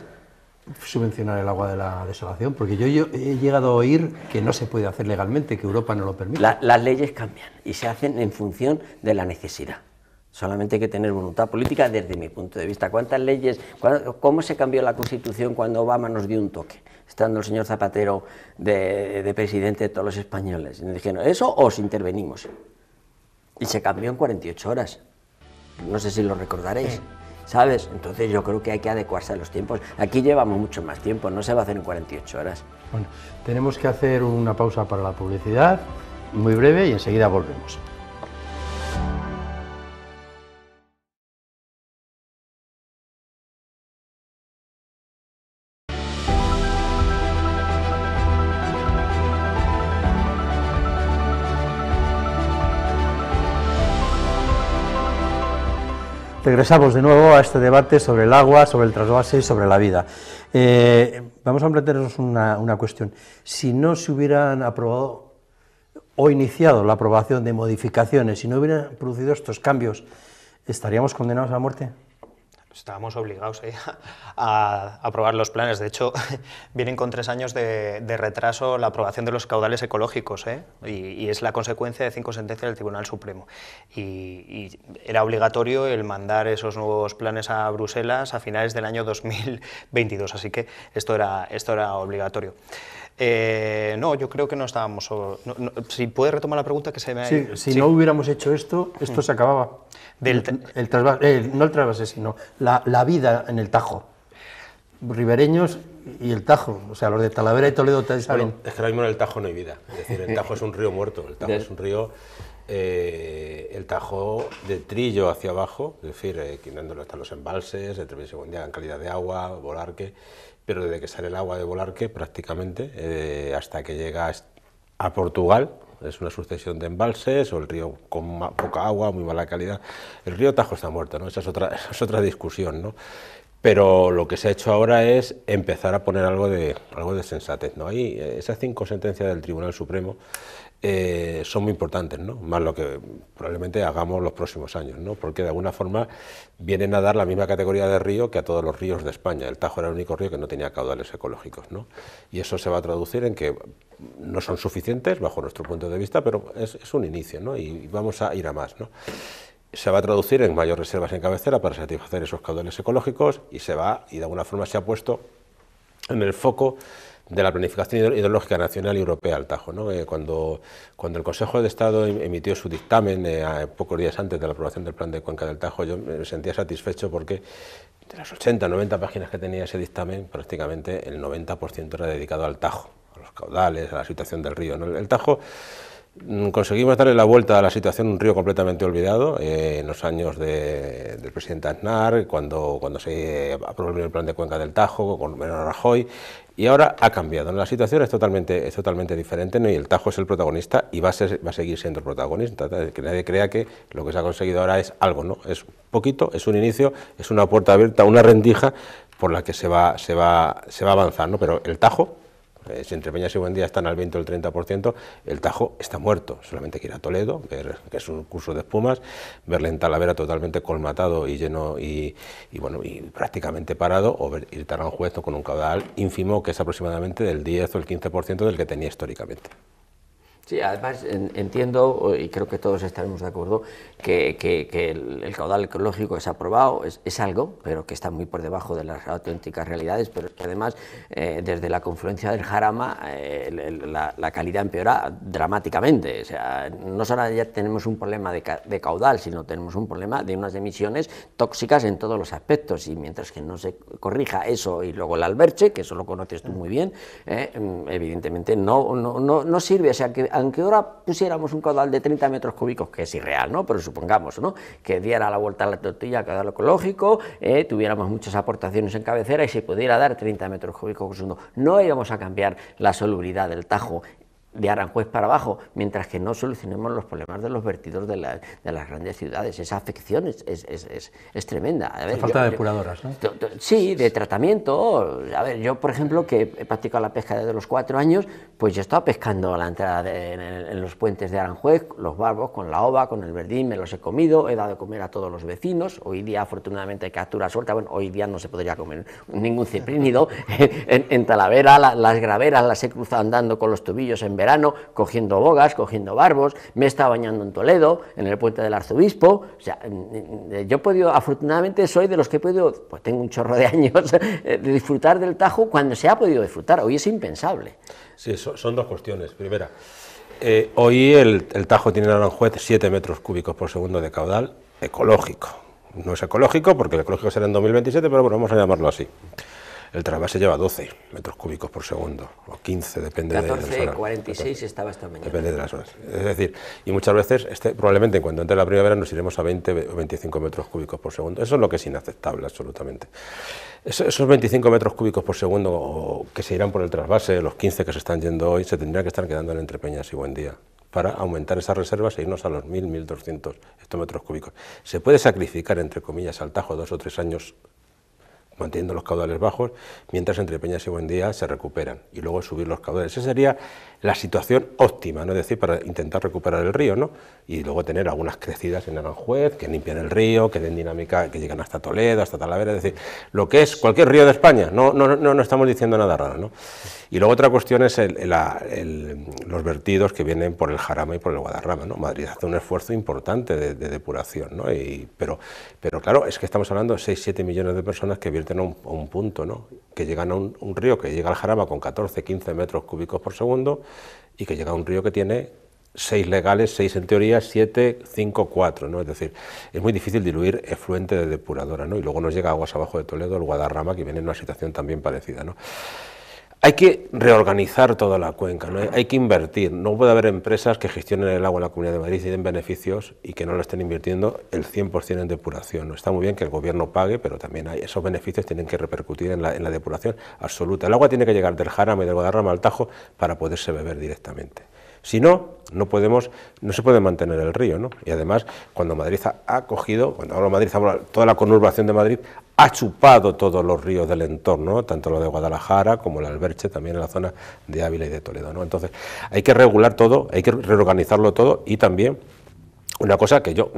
subvencionar el agua de la desalación? Porque yo, he llegado a oír que no se puede hacer legalmente, que Europa no lo permite. las leyes cambian y se hacen en función de la necesidad. Solamente hay que tener voluntad política desde mi punto de vista. ¿Cuántas leyes, cómo se cambió la Constitución cuando Obama nos dio un toque? Estando el señor Zapatero de, de presidente de todos los españoles. Y nos dijeron, ¿eso os intervenimos? y se cambió en 48 horas. No sé si lo recordaréis. ¿Sabes? Entonces yo creo que hay que adecuarse a los tiempos. Aquí llevamos mucho más tiempo, no se va a hacer en 48 horas. Bueno, tenemos que hacer una pausa para la publicidad, muy breve, y enseguida volvemos. Regresamos de nuevo a este debate sobre el agua, sobre el trasvase y sobre la vida. Eh, vamos a plantearnos una, cuestión. Si no se hubieran aprobado o iniciado la aprobación de modificaciones, si no hubieran producido estos cambios, ¿estaríamos condenados a muerte? estábamos obligados eh, a aprobar los planes. De hecho, vienen con tres años de, retraso la aprobación de los caudales ecológicos eh, y, es la consecuencia de cinco sentencias del Tribunal Supremo. Y, era obligatorio el mandar esos nuevos planes a Bruselas a finales del año 2022, así que esto era, esto era obligatorio. Eh, no, yo creo que no estábamos. si puede retomar la pregunta que se me ha sí, Si no hubiéramos hecho esto, esto mm. se acababa. Eh, no el trasvase, sino la, vida en el Tajo ribereños y el Tajo. O sea, los de Talavera y Toledo te saben. es que ahora mismo en el Tajo no hay vida. Es decir, el Tajo es un río muerto. El Tajo es un río. Eh, el Tajo de trillo hacia abajo, es decir, eh, hasta los embalses, de segundo en calidad de agua, volarque pero desde que sale el agua de Volarque prácticamente eh, hasta que llega a Portugal, es una sucesión de embalses o el río con poca agua, muy mala calidad. El río Tajo está muerto, ¿no? esa es otra, es otra discusión. ¿no? Pero lo que se ha hecho ahora es empezar a poner algo de, algo de sensatez. ¿no? Hay eh, esas cinco sentencias del Tribunal Supremo eh, son muy importantes, ¿no? más lo que probablemente hagamos los próximos años, ¿no? porque de alguna forma vienen a dar la misma categoría de río que a todos los ríos de España. El Tajo era el único río que no tenía caudales ecológicos. ¿no? Y eso se va a traducir en que no son suficientes bajo nuestro punto de vista, pero es, un inicio ¿no? y vamos a ir a más. ¿no? se va a traducir en mayores reservas en cabecera para satisfacer esos caudales ecológicos y se va, y de alguna forma se ha puesto en el foco de la planificación ideológica nacional y europea al Tajo. ¿no? Eh, cuando, cuando el Consejo de Estado em-, emitió su dictamen, eh, pocos días antes de la aprobación del plan de cuenca del Tajo, yo me sentía satisfecho porque de las 80, 90 páginas que tenía ese dictamen, prácticamente el 90% era dedicado al Tajo, a los caudales, a la situación del río. En El, Tajo mm, conseguimos darle la vuelta a la situación, un río completamente olvidado, eh, en los años del presidente Aznar, cuando, cuando se aprobó el plan de cuenca del Tajo, con Menor Rajoy, y ahora ha cambiado, la situación es totalmente, es totalmente diferente ¿no? y el Tajo es el protagonista y va a, va a seguir siendo el protagonista. Que nadie crea que lo que se ha conseguido ahora es algo, ¿no? es poquito, es un inicio, es una puerta abierta, una rendija por la que se va, se va, se va a avanzar, pero el Tajo eh, si entre Peñas y Buendía están al viento el 30%, el Tajo está muerto. Solamente que ir a Toledo, ver que es un curso de espumas, verle en Talavera totalmente colmatado y lleno y, bueno y prácticamente parado, o ir a Aranjuez con un caudal ínfimo que es aproximadamente del 10 o el 15% del que tenía históricamente. Sí, además entiendo, y creo que todos estaremos de acuerdo, que, el, caudal ecológico es aprobado, es, algo, pero que está muy por debajo de las auténticas realidades, pero además eh, desde la confluencia del Jarama eh, la, calidad empeora dramáticamente. O sea, no solo ya tenemos un problema de, caudal, sino tenemos un problema de unas emisiones tóxicas en todos los aspectos, y mientras que no se corrija eso y luego el alberche, que eso lo conoces tú muy bien, eh, mm, evidentemente no, no, no, no sirve. O sea, que aunque ahora pusiéramos un caudal de 30 metros cúbicos, que es irreal, ¿no? Pero supongamos, ¿no? Que diera la vuelta a la tortilla caudal ecológico, eh, tuviéramos muchas aportaciones en cabecera y se pudiera dar 30 metros cúbicos No íbamos a cambiar la solubilidad del Tajo de Aranjuez para abajo, mientras que no solucionemos los problemas de los vertidos de, de las grandes ciudades. Esa afección es, es, es, es tremenda. A falta de depuradoras, ¿no? Sí, de tratamiento. A ver, yo, por ejemplo, que he practicado la pesca desde los cuatro años, pues yo estaba pescando a la entrada de, en, los puentes de Aranjuez, los barbos, con la ova, con el verdín, me los he comido, he dado de comer a todos los vecinos. Hoy día, afortunadamente, hay captura suelta. Bueno, hoy día no se podría comer ningún ciprínido. en, Talavera, las graveras las he cruzado andando con los tubillos en verano, cogiendo bogas, cogiendo barbos, me está bañando en Toledo, en el puente del arzobispo, o sea, yo he podido, afortunadamente soy de los que he podido, pues tengo un chorro de años, eh, de disfrutar del Tajo cuando se ha podido disfrutar, hoy es impensable. Sí, son dos cuestiones. Primera, eh, hoy el, el, Tajo tiene en Aranjuez 7 metros cúbicos por segundo de caudal ecológico. No es ecológico porque el ecológico será en 2027, pero bueno, vamos a llamarlo así. El trasvase lleva 12 metros cúbicos por segundo, o 15, depende de, las horas. 46 estaba esta mañana. Depende de las horas. Es decir, y muchas veces, este, probablemente en cuanto entre la primavera, nos iremos a 20 o 25 metros cúbicos por segundo. Eso es lo que es inaceptable, absolutamente. esos 25 metros cúbicos por segundo que se irán por el trasvase, los 15 que se están yendo hoy, se tendrían que estar quedando en Entrepeñas y Buen Día para aumentar esas reservas e irnos a los 1.000, 1.200 metros cúbicos. Se puede sacrificar, entre comillas, al tajo dos o tres años manteniendo los caudales bajos, mientras entre Peñas y Buendía se recuperan, y luego subir los caudales. Ese sería la situación óptima, ¿no? es decir, para intentar recuperar el río, ¿no? y luego tener algunas crecidas en Aranjuez, que limpian el río, que den dinámica, que llegan hasta Toledo, hasta Talavera, es decir, lo que es cualquier río de España, no, no, no, estamos diciendo nada raro. ¿no? Y luego otra cuestión es los vertidos que vienen por el Jarama y por el Guadarrama. ¿no? Madrid hace un esfuerzo importante de, depuración, ¿no? pero, pero claro, es que estamos hablando de 6-7 millones de personas que vierten a un, punto, ¿no? que llegan a un, un, río que llega al Jarama con 14-15 metros cúbicos por segundo, y que llega a un río que tiene seis legales, seis en teoría, siete, cinco, cuatro, ¿no? Es decir, es muy difícil diluir efluente de depuradora, ¿no? Y luego nos llega aguas abajo de Toledo, el Guadarrama, que viene en una situación también parecida, ¿no? Hay que reorganizar toda la cuenca, hay que invertir. No puede haber empresas que gestionen el agua en la Comunidad de Madrid y den beneficios y que no lo estén invirtiendo el 100% en depuración. ¿no? Está muy bien que el gobierno pague, pero también esos beneficios tienen que repercutir en la, en la depuración absoluta. El agua tiene que llegar del Jarama y del Guadarrama al Tajo para poderse beber directamente. Si no, no podemos, no se puede mantener el río, ¿no? Y además, cuando Madrid ha cogido, cuando hablo Madrid, toda la conurbación de Madrid ha chupado todos los ríos del entorno, tanto lo de Guadalajara como el Alberche, también en la zona de Ávila y de Toledo, ¿no? Entonces, hay que regular todo, hay que reorganizarlo todo y también una cosa que yo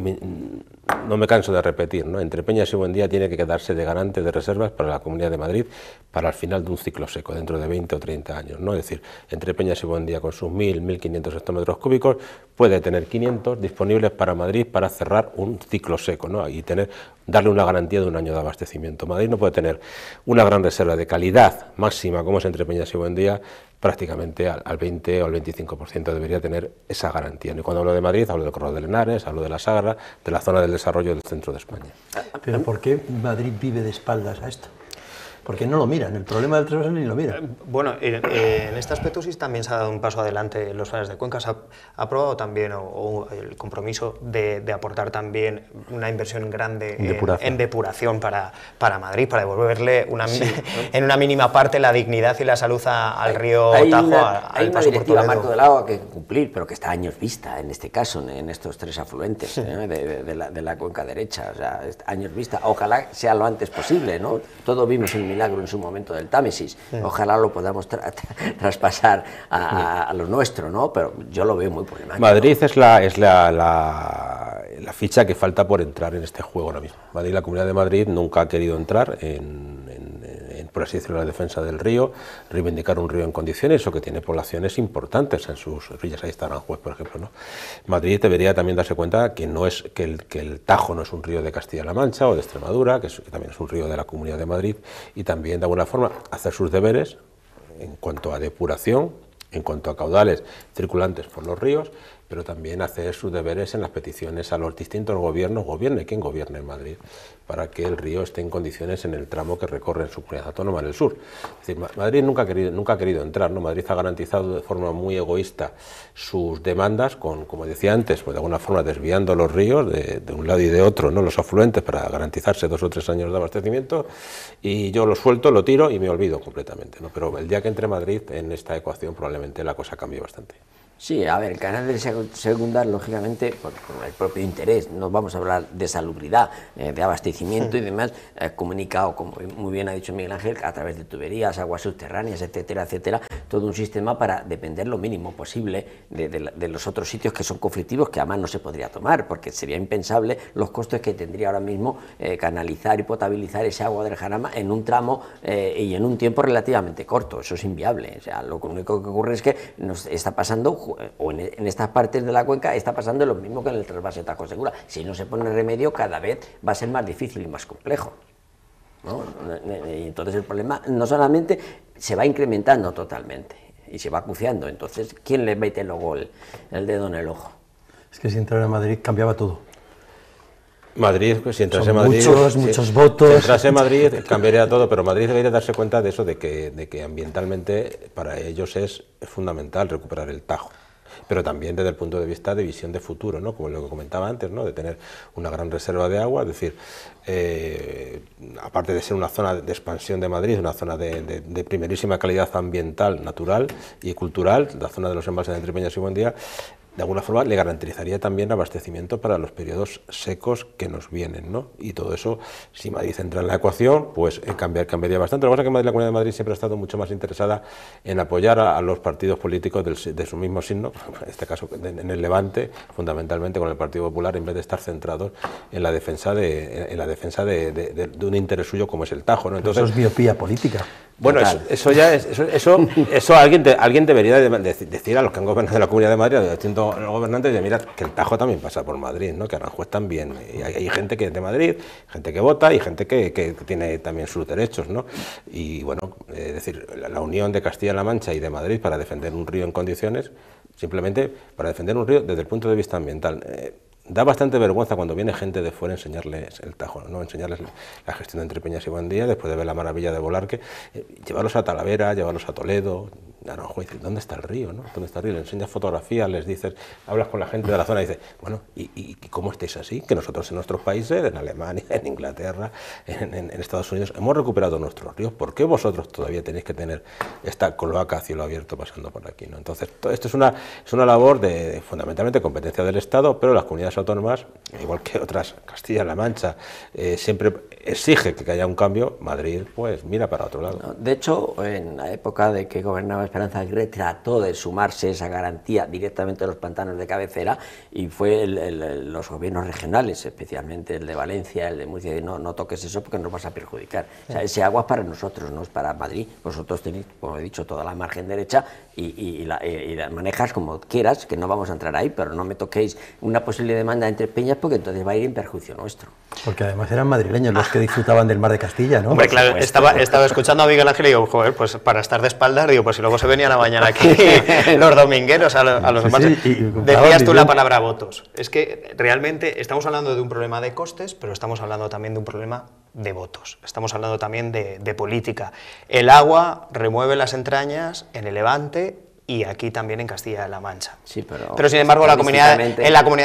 no me canso de repetir, ¿no? Entre Peñas y Buendía tiene que quedarse de garante de reservas para la Comunidad de Madrid para el final de un ciclo seco, dentro de 20 o 30 años, ¿no? Es decir, Entre Peñas y Buendía con sus 1.000, 1.500 hectómetros cúbicos puede tener 500 disponibles para Madrid para cerrar un ciclo seco, ¿no? Y tener, darle una garantía de un año de abastecimiento. Madrid no puede tener una gran reserva de calidad máxima como es Entre Peñas y Buendía prácticamente al, 20 o al 25% debería tener esa garantía. Y cuando hablo de Madrid, hablo del Corredor de Lenares, hablo de la Sagra, de la zona del desarrollo del centro de España. Pero ¿por qué Madrid vive de espaldas a esto? porque no lo miran, el problema del transversal ni lo miran. Eh, bueno, eh, en este aspecto sí también se ha dado un paso adelante los planes de Cuenca, se ha aprobado también el compromiso de, aportar también una inversión grande En, depuración para, para Madrid, para devolverle una, en una mínima parte la dignidad y la salud al río Tajo. Una, a, hay una directiva marco del agua que cumplir, pero que está a años vista en este caso, en, estos tres afluentes ¿eh? de, la, cuenca derecha, o sea, años vista. Ojalá sea lo antes posible, ¿no? Todo vimos en milagro en su momento del Támesis. Ojalá lo podamos traspasar a, lo nuestro, ¿no? Pero yo lo veo muy problemático. Madrid es, la, es la, la, la ficha que falta por entrar en este juego ahora mismo. Madrid, la Comunidad de Madrid nunca ha querido entrar en por así decirlo, la defensa del río, reivindicar un río en condiciones o que tiene poblaciones importantes en sus orillas. Ahí está Aranjuez, por ejemplo. ¿no? Madrid debería también darse cuenta que, no es, que, el, que el Tajo no es un río de Castilla-La Mancha o de Extremadura, que, que también es un río de la Comunidad de Madrid, y también, de alguna forma, hacer sus deberes en cuanto a depuración, en cuanto a caudales circulantes por los ríos pero también hacer sus deberes en las peticiones a los distintos gobiernos, gobierne quien gobierne en Madrid, para que el río esté en condiciones en el tramo que recorre en su comunidad autónoma en el sur. Es decir, Madrid nunca ha querido, nunca ha querido entrar, ¿no? Madrid ha garantizado de forma muy egoísta sus demandas, con, como decía antes, pues de alguna forma desviando los ríos de, un lado y de otro, ¿no? los afluentes, para garantizarse dos o tres años de abastecimiento, y yo lo suelto, lo tiro y me olvido completamente. ¿no? Pero el día que entre Madrid en esta ecuación probablemente la cosa cambie bastante. Sí, a ver, el canal de secundar, lógicamente, por, el propio interés, no vamos a hablar de salubridad, eh, de abastecimiento y demás, eh, comunicado, como muy bien ha dicho Miguel Ángel, a través de tuberías, aguas subterráneas, etcétera, etcétera, todo un sistema para depender lo mínimo posible de, los otros sitios que son conflictivos, que además no se podría tomar, porque sería impensable los costes que tendría ahora mismo eh, canalizar y potabilizar ese agua del Jarama en un tramo y en un tiempo relativamente corto, eso es inviable, o sea, lo único que ocurre es que nos está pasando o en, estas partes de la cuenca está pasando lo mismo que en el trasvase Tajo Segura. Si no se pone remedio, cada vez va a ser más difícil y más complejo. ¿no? Eh, eh, entonces el problema no solamente se va incrementando totalmente y se va acuciando. Entonces, ¿quién le mete luego el, dedo en el ojo? Es que si entrara a Madrid cambiaba todo. Madrid, pues, si entrase en Madrid. Muchos, muchos votos. Si entrase en Madrid, cambiaría todo, pero Madrid debería darse cuenta de eso, de que, de que ambientalmente para ellos es fundamental recuperar el Tajo pero también desde el punto de vista de visión de futuro, ¿no? como lo que comentaba antes, ¿no? de tener una gran reserva de agua, es decir, eh, aparte de ser una zona de expansión de Madrid, una zona de, primerísima calidad ambiental, natural y cultural, la zona de los embalses de Entre y Buendía, de alguna forma le garantizaría también abastecimiento para los periodos secos que nos vienen, ¿no? Y todo eso, si Madrid entra en la ecuación, pues eh, cambiaría bastante. Lo que pasa es que Madrid, la Comunidad de Madrid siempre ha estado mucho más interesada en apoyar a, los partidos políticos de su mismo signo, en este caso en el Levante, fundamentalmente con el Partido Popular, en vez de estar centrados en la defensa de, en, la defensa de, un interés suyo como es el Tajo, ¿no? Entonces, eso es miopía política. Bueno, eso, ya es, eso, eso, alguien, alguien debería decir a los que han gobernado la Comunidad de Madrid, a los distintos gobernantes, de mira, que el Tajo también pasa por Madrid, ¿no? que Aranjuez también. Y hay, gente que es de Madrid, gente que vota y gente que, tiene también sus derechos. ¿no? Y bueno, es decir, la, unión de Castilla-La Mancha y de Madrid para defender un río en condiciones, simplemente para defender un río desde el punto de vista ambiental. Eh, da bastante vergüenza cuando viene gente de fuera enseñarles el tajo, ¿no? enseñarles la gestión entre Peñas y Buendía, después de ver la maravilla de Volarque, eh, llevarlos a Talavera, llevarlos a Toledo, un ¿dónde está el río? No? ¿Dónde está el río? Le enseñas fotografías, les dices, hablas con la gente de la zona y dices, bueno, ¿y, cómo estáis así? Que nosotros en nuestros países, en Alemania, en Inglaterra, en, Estados Unidos, hemos recuperado nuestros ríos. ¿Por qué vosotros todavía tenéis que tener esta cloaca a cielo abierto pasando por aquí? ¿no? Entonces, esto es una, es una labor de, fundamentalmente competencia del Estado, pero las comunidades autónomas, igual que otras, Castilla-La Mancha, eh, siempre exige que haya un cambio, Madrid pues mira para otro lado. de hecho, en la época de que gobernaba Esperanza Aguirre trató de sumarse esa garantía directamente a los pantanos de cabecera y fue los gobiernos regionales, especialmente el de Valencia, el de Murcia, y no, no toques eso porque nos vas a perjudicar. O sea, ese agua es para nosotros, no es para Madrid. Vosotros tenéis, como he dicho, toda la margen derecha y, la, manejas como quieras, que no vamos a entrar ahí, pero no me toquéis una posible demanda entre peñas porque entonces va a ir en perjuicio nuestro. Porque además eran madrileños los que disfrutaban del mar de Castilla, ¿no? Hombre, claro, estaba, escuchando a Miguel Ángel y digo, joder, pues para estar de espaldas, digo, pues si luego se venían a bañar aquí los domingueros a, los, a Decías tú la palabra votos. Es que realmente estamos hablando de un problema de costes, pero estamos hablando también de un problema de votos. Estamos hablando también de política. El agua remueve las entrañas en el Levante y aquí también en Castilla-La Mancha. Sí, pero, sin embargo en la Comunidad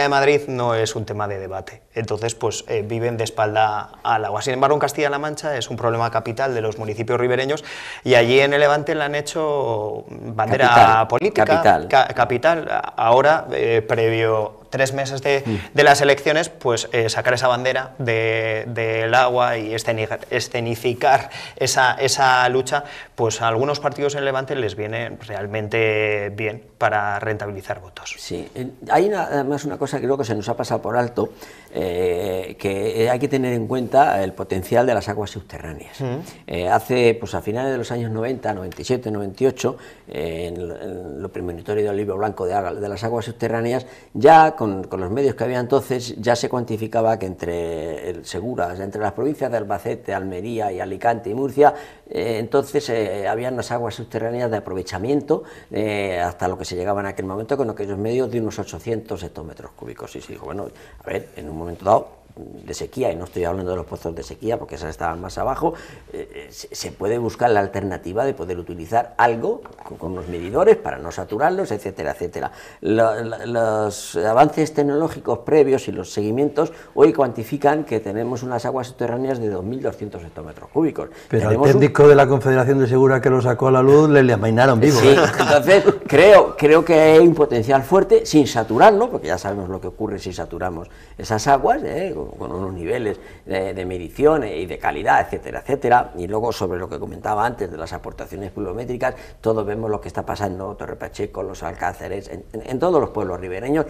de Madrid no es un tema de debate, entonces pues eh, viven de espalda al agua. Sin embargo en Castilla-La Mancha es un problema capital de los municipios ribereños y allí en el Levante la han hecho bandera política, capital. capital ahora eh, previo tres meses mm. de, las elecciones, pues eh, sacar esa bandera del agua y escenificar esa, lucha, pues a algunos partidos en Levante les viene realmente bien para rentabilizar votos. Sí, hay nada además una cosa que creo que se nos ha pasado por alto, eh, que hay que tener en cuenta el potencial de las aguas subterráneas. Mm. Eh, hace, pues a finales de los años 90, 97, 98, en, lo premonitorio del libro blanco de, de las aguas subterráneas, ya con, los medios que había entonces, ya se cuantificaba que entre Seguras, entre las provincias de Albacete, Almería y Alicante y Murcia, eh, entonces eh, había unas aguas subterráneas de aprovechamiento, eh, hasta lo que se llegaba en aquel momento con aquellos medios de unos 800 hectómetros cúbicos. Y se dijo, bueno, a ver, en un momento dado de sequía, y no estoy hablando de los pozos de sequía porque esas estaban más abajo, eh, eh, se puede buscar la alternativa de poder utilizar algo con, los medidores para no saturarlos, etcétera, etcétera. los avances tecnológicos previos y los seguimientos hoy cuantifican que tenemos unas aguas subterráneas de 2.200 hectómetros cúbicos. Pero el técnico de la Confederación de Segura que lo sacó a la luz le, le amainaron vivo. Sí, ¿eh? entonces creo, creo que hay un potencial fuerte sin saturarlo, porque ya sabemos lo que ocurre si saturamos esas aguas, ¿eh? con unos niveles de, medición y de calidad, etcétera, etcétera. Y luego sobre lo que comentaba antes de las aportaciones pluviométricas, todos vemos lo que está pasando en Torre Pacheco, los Alcáceres, en todos los pueblos ribereños,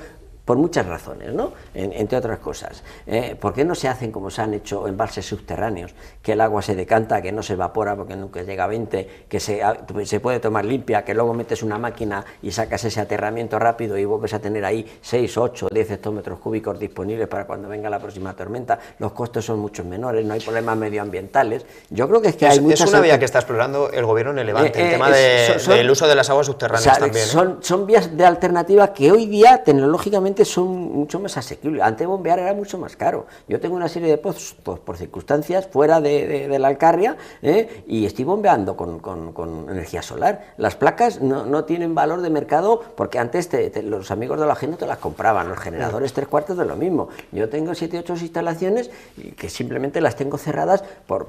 por muchas razones, ¿no? entre otras cosas. Eh, ¿Por qué no se hacen como se han hecho embalses subterráneos? Que el agua se decanta, que no se evapora porque nunca llega a 20, que ah, se, puede tomar limpia, que luego metes una máquina y sacas ese aterramiento rápido y vuelves a tener ahí 6, 8, 10 hectómetros cúbicos disponibles para cuando venga la próxima tormenta. Los costos son mucho menores, no hay problemas medioambientales. Yo creo que es que hay muchas... Es una vía que está explorando el gobierno en el Levante, eh, el eh, tema del uso de las aguas subterráneas también. Son, son vías de alternativa que hoy día tecnológicamente son mucho más asequibles. Antes bombear era mucho más caro. Yo tengo una serie de pozos pues, por circunstancias fuera de, la Alcarria ¿eh? y estoy bombeando con, energía solar. Las placas no, tienen valor de mercado porque antes los amigos de la gente te las compraban, los generadores tres cuartos de lo mismo. Yo tengo siete, ocho instalaciones que simplemente las tengo cerradas por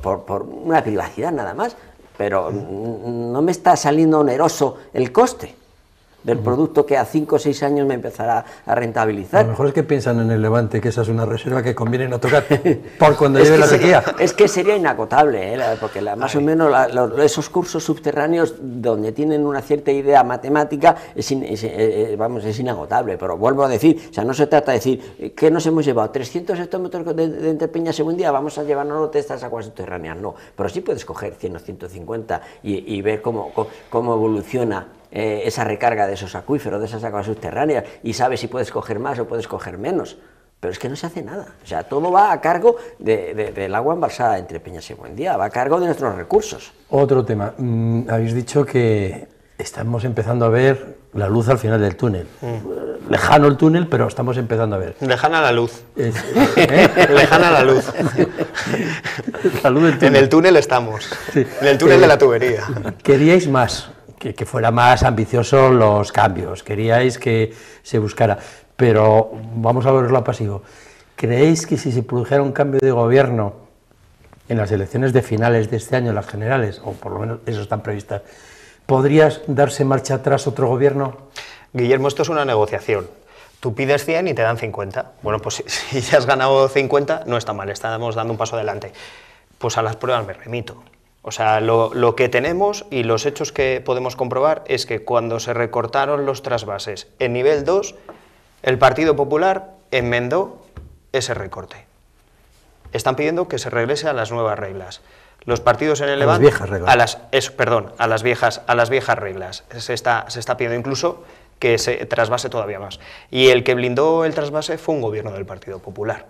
una privacidad nada más, pero no me está saliendo oneroso el coste del producto que a 5 o 6 años me empezará a rentabilizar. A lo mejor es que piensan en el Levante, que esa es una reserva que conviene no tocar por cuando lleve la sequía. es que sería inagotable, ¿eh? porque más o menos esos cursos subterráneos donde tienen una cierta idea matemática es, eh, eh, vamos, es inagotable, pero vuelvo a decir, o sea, no se trata de decir eh, que nos hemos llevado 300 hectómetros de, entrepeña según día, vamos a llevarnos de estas aguas subterráneas, no, pero sí puedes coger 100 o 150 y, ver cómo, cómo evoluciona eh, esa recarga de esos acuíferos, de esas aguas subterráneas, y sabes si puedes coger más o puedes coger menos. Pero es que no se hace nada. O sea, todo va a cargo del agua embalsada entre Peñas y Buendía, va a cargo de nuestros recursos. Otro tema. Mm, habéis dicho que estamos empezando a ver la luz al final del túnel. Mm. Lejano el túnel, pero estamos empezando a ver. Lejana la luz. Lejana la luz. En el túnel estamos. En el túnel de la eh, tubería. Queríais más que, fuera más ambicioso los cambios, queríais que se buscara, pero vamos a verlo a pasivo. ¿Creéis que si se produjera un cambio de gobierno en las elecciones de finales de este año, las generales, o por lo menos eso están previstas, podrías darse marcha atrás otro gobierno? Guillermo, esto es una negociación. Tú pides 100 y te dan 50. Bueno, pues si, si ya has ganado 50, no está mal, estamos dando un paso adelante. Pues a las pruebas me remito. O sea, lo, que tenemos y los hechos que podemos comprobar es que cuando se recortaron los trasbases en nivel 2, el Partido Popular enmendó ese recorte. Están pidiendo que se regrese a las nuevas reglas. Los partidos en el A las viejas reglas. perdón, a las viejas, a las viejas reglas. Se está, se está pidiendo incluso que se trasvase todavía más. Y el que blindó el trasvase fue un gobierno del Partido Popular.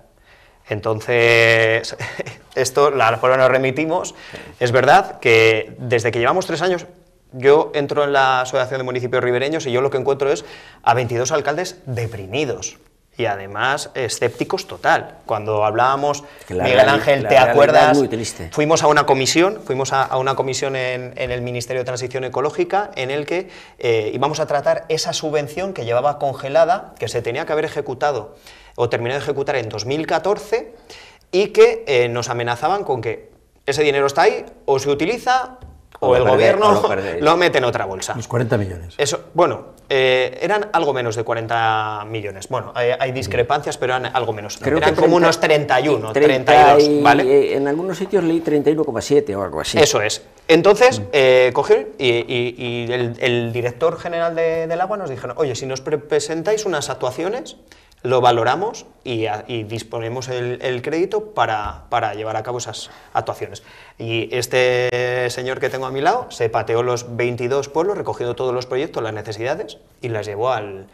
Entonces, esto, la forma nos remitimos. Es verdad que desde que llevamos tres años, yo entro en la Asociación de Municipios Ribereños y yo lo que encuentro es a 22 alcaldes deprimidos y además escépticos total. Cuando hablábamos, Miguel Ángel, ¿te acuerdas? Fuimos a una comisión, fuimos a, una comisión en, el Ministerio de Transición Ecológica en el que eh, íbamos a tratar esa subvención que llevaba congelada, que se tenía que haber ejecutado o terminó de ejecutar en 2014 y que eh, nos amenazaban con que ese dinero está ahí, o se utiliza, o, el gobierno lo, mete en otra bolsa. Los 40 millones. Eso, bueno, eh, eran algo menos de 40 millones. Bueno, hay, discrepancias, pero eran algo menos. eran como unos 31, 32, ¿vale? Eh, en algunos sitios leí 31,7 o algo así. Eso es. Entonces, mm. cogieron y, el, director general del agua nos dijeron, oye, si nos presentáis unas actuaciones, lo valoramos y, disponemos el, crédito para, llevar a cabo esas actuaciones. Y este señor que tengo a mi lado se pateó los 22 pueblos recogiendo todos los proyectos, las necesidades y las llevó al,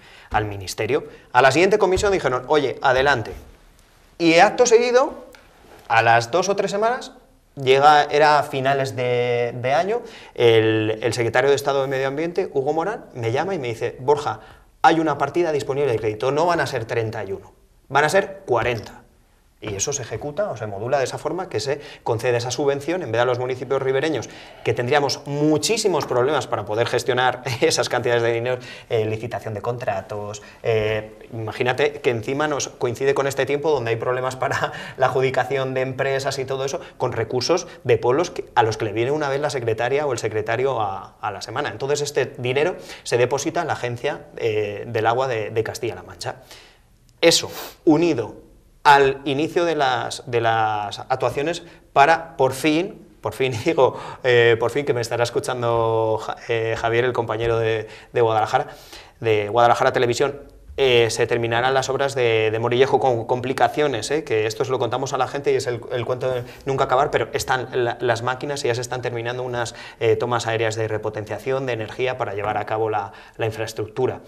ministerio. A la siguiente comisión dijeron, oye, adelante. Y acto seguido, a las dos o tres semanas, llega, era a finales de, año, el secretario de Estado de Medio Ambiente, Hugo Morán, me llama y me dice, Borja, hay una partida disponible de crédito. No van a ser 31, van a ser 40. Y eso se ejecuta o se modula de esa forma que se concede esa subvención en vez de a los municipios ribereños, que tendríamos muchísimos problemas para poder gestionar esas cantidades de dinero, eh, licitación de contratos. Eh, imagínate que encima nos coincide con este tiempo donde hay problemas para la adjudicación de empresas y todo eso, con recursos de pueblos a los que le viene una vez la secretaria o el secretario a, la semana. Entonces este dinero se deposita en la Agencia eh, del Agua de Castilla-La Mancha. Eso, unido al inicio de las, de las actuaciones para por fin por fin digo, eh, por fin que me estará escuchando eh, Javier, el compañero de, Guadalajara, de Guadalajara Televisión. Eh, se terminarán las obras de, Morillejo con complicaciones, que esto se lo contamos a la gente y es el, cuento de nunca acabar, pero están las máquinas y ya se están terminando unas tomas aéreas de repotenciación, de energía para llevar a cabo la, la infraestructura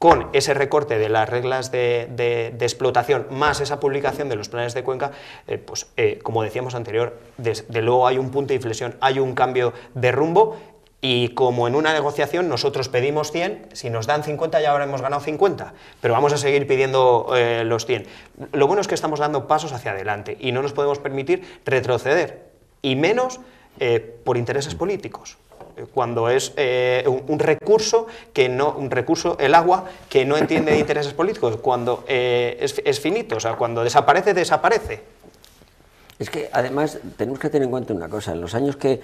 con ese recorte de las reglas de, explotación más esa publicación de los planes de cuenca, eh, pues eh, como decíamos anterior, desde luego hay un punto de inflexión, hay un cambio de rumbo y como en una negociación nosotros pedimos 100, si nos dan 50 ya ahora hemos ganado 50, pero vamos a seguir pidiendo eh, los 100. Lo bueno es que estamos dando pasos hacia adelante y no nos podemos permitir retroceder, y menos por intereses políticos cuando es eh, un, recurso que no, un recurso, el agua, que no entiende de intereses políticos, cuando eh, es, finito, o sea, cuando desaparece, desaparece. Es que además tenemos que tener en cuenta una cosa, en los años que,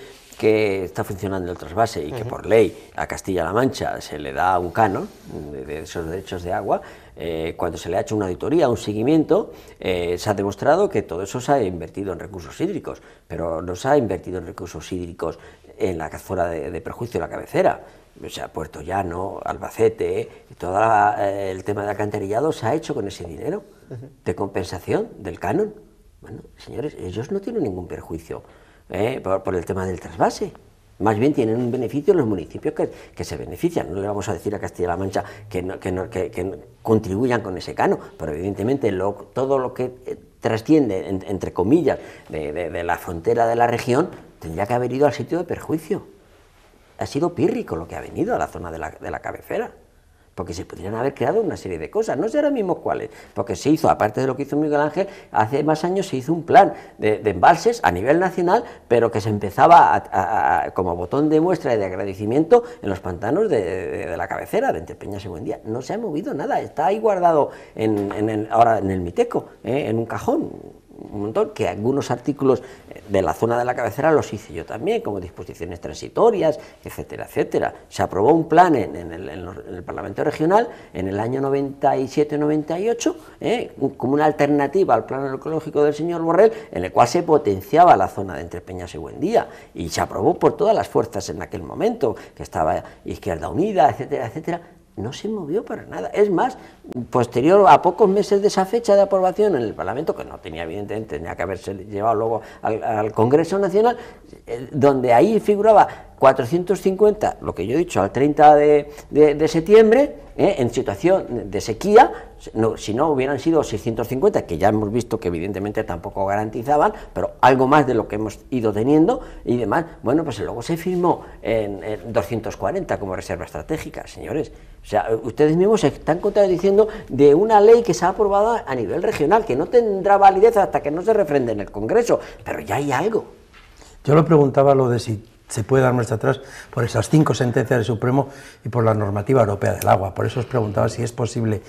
está funcionando el trasvase y que por ley a Castilla-La Mancha se le da un canon de, esos derechos de agua, eh, cuando se le ha hecho una auditoría, un seguimiento, se ha demostrado que todo eso se ha invertido en recursos hídricos, pero no se ha invertido en recursos hídricos en la zona de, de perjuicio la cabecera. O sea, Puerto Llano, Albacete, todo eh, el tema de alcantarillado se ha hecho con ese dinero de compensación del canon. Bueno, señores, ellos no tienen ningún perjuicio eh, por, el tema del trasvase. Más bien tienen un beneficio los municipios que, se benefician. No le vamos a decir a Castilla-La Mancha que, contribuyan con ese canon... pero evidentemente todo lo que eh, trasciende, entre comillas, de, la frontera de la región, tendría que haber ido al sitio de perjuicio. Ha sido pírrico lo que ha venido a la zona de la, cabecera porque se podrían haber creado una serie de cosas, no sé ahora mismo cuáles, porque se hizo, aparte de lo que hizo Miguel Ángel, hace más años se hizo un plan de, embalses a nivel nacional, pero que se empezaba como botón de muestra y de agradecimiento en los pantanos de, la cabecera, de Entre Peñas y No se ha movido nada, está ahí guardado en, ahora en el Miteco, ¿eh? en un cajón un montón, que algunos artículos eh, de la zona de la cabecera los hice yo también, como disposiciones transitorias, etcétera, etcétera. Se aprobó un plan en, el, Parlamento Regional en el año 97-98, ¿eh? como una alternativa al plan ecológico del señor Borrell, en el cual se potenciaba la zona de Entre Peñas y Buendía, y se aprobó por todas las fuerzas en aquel momento, que estaba Izquierda Unida, etcétera, etcétera, no se movió para nada. Es más, posterior a pocos meses de esa fecha de aprobación en el Parlamento, que no tenía evidentemente, tenía que haberse llevado luego al, Congreso Nacional, eh, donde ahí figuraba 450, lo que yo he dicho, al 30 de, septiembre, ¿eh? en situación de sequía, si no hubieran sido 650, que ya hemos visto que evidentemente tampoco garantizaban, pero algo más de lo que hemos ido teniendo y demás, bueno, pues luego se firmó en, 240 como reserva estratégica, señores. O sea, ustedes mismos se están contradiciendo de una ley que se ha aprobado a nivel regional, que no tendrá validez hasta que no se refrende en el Congreso, pero ya hay algo. Yo lo preguntaba lo de si se puede dar marcha atrás por esas cinco sentencias del Supremo y por la normativa europea del agua. Por eso os preguntaba si es posible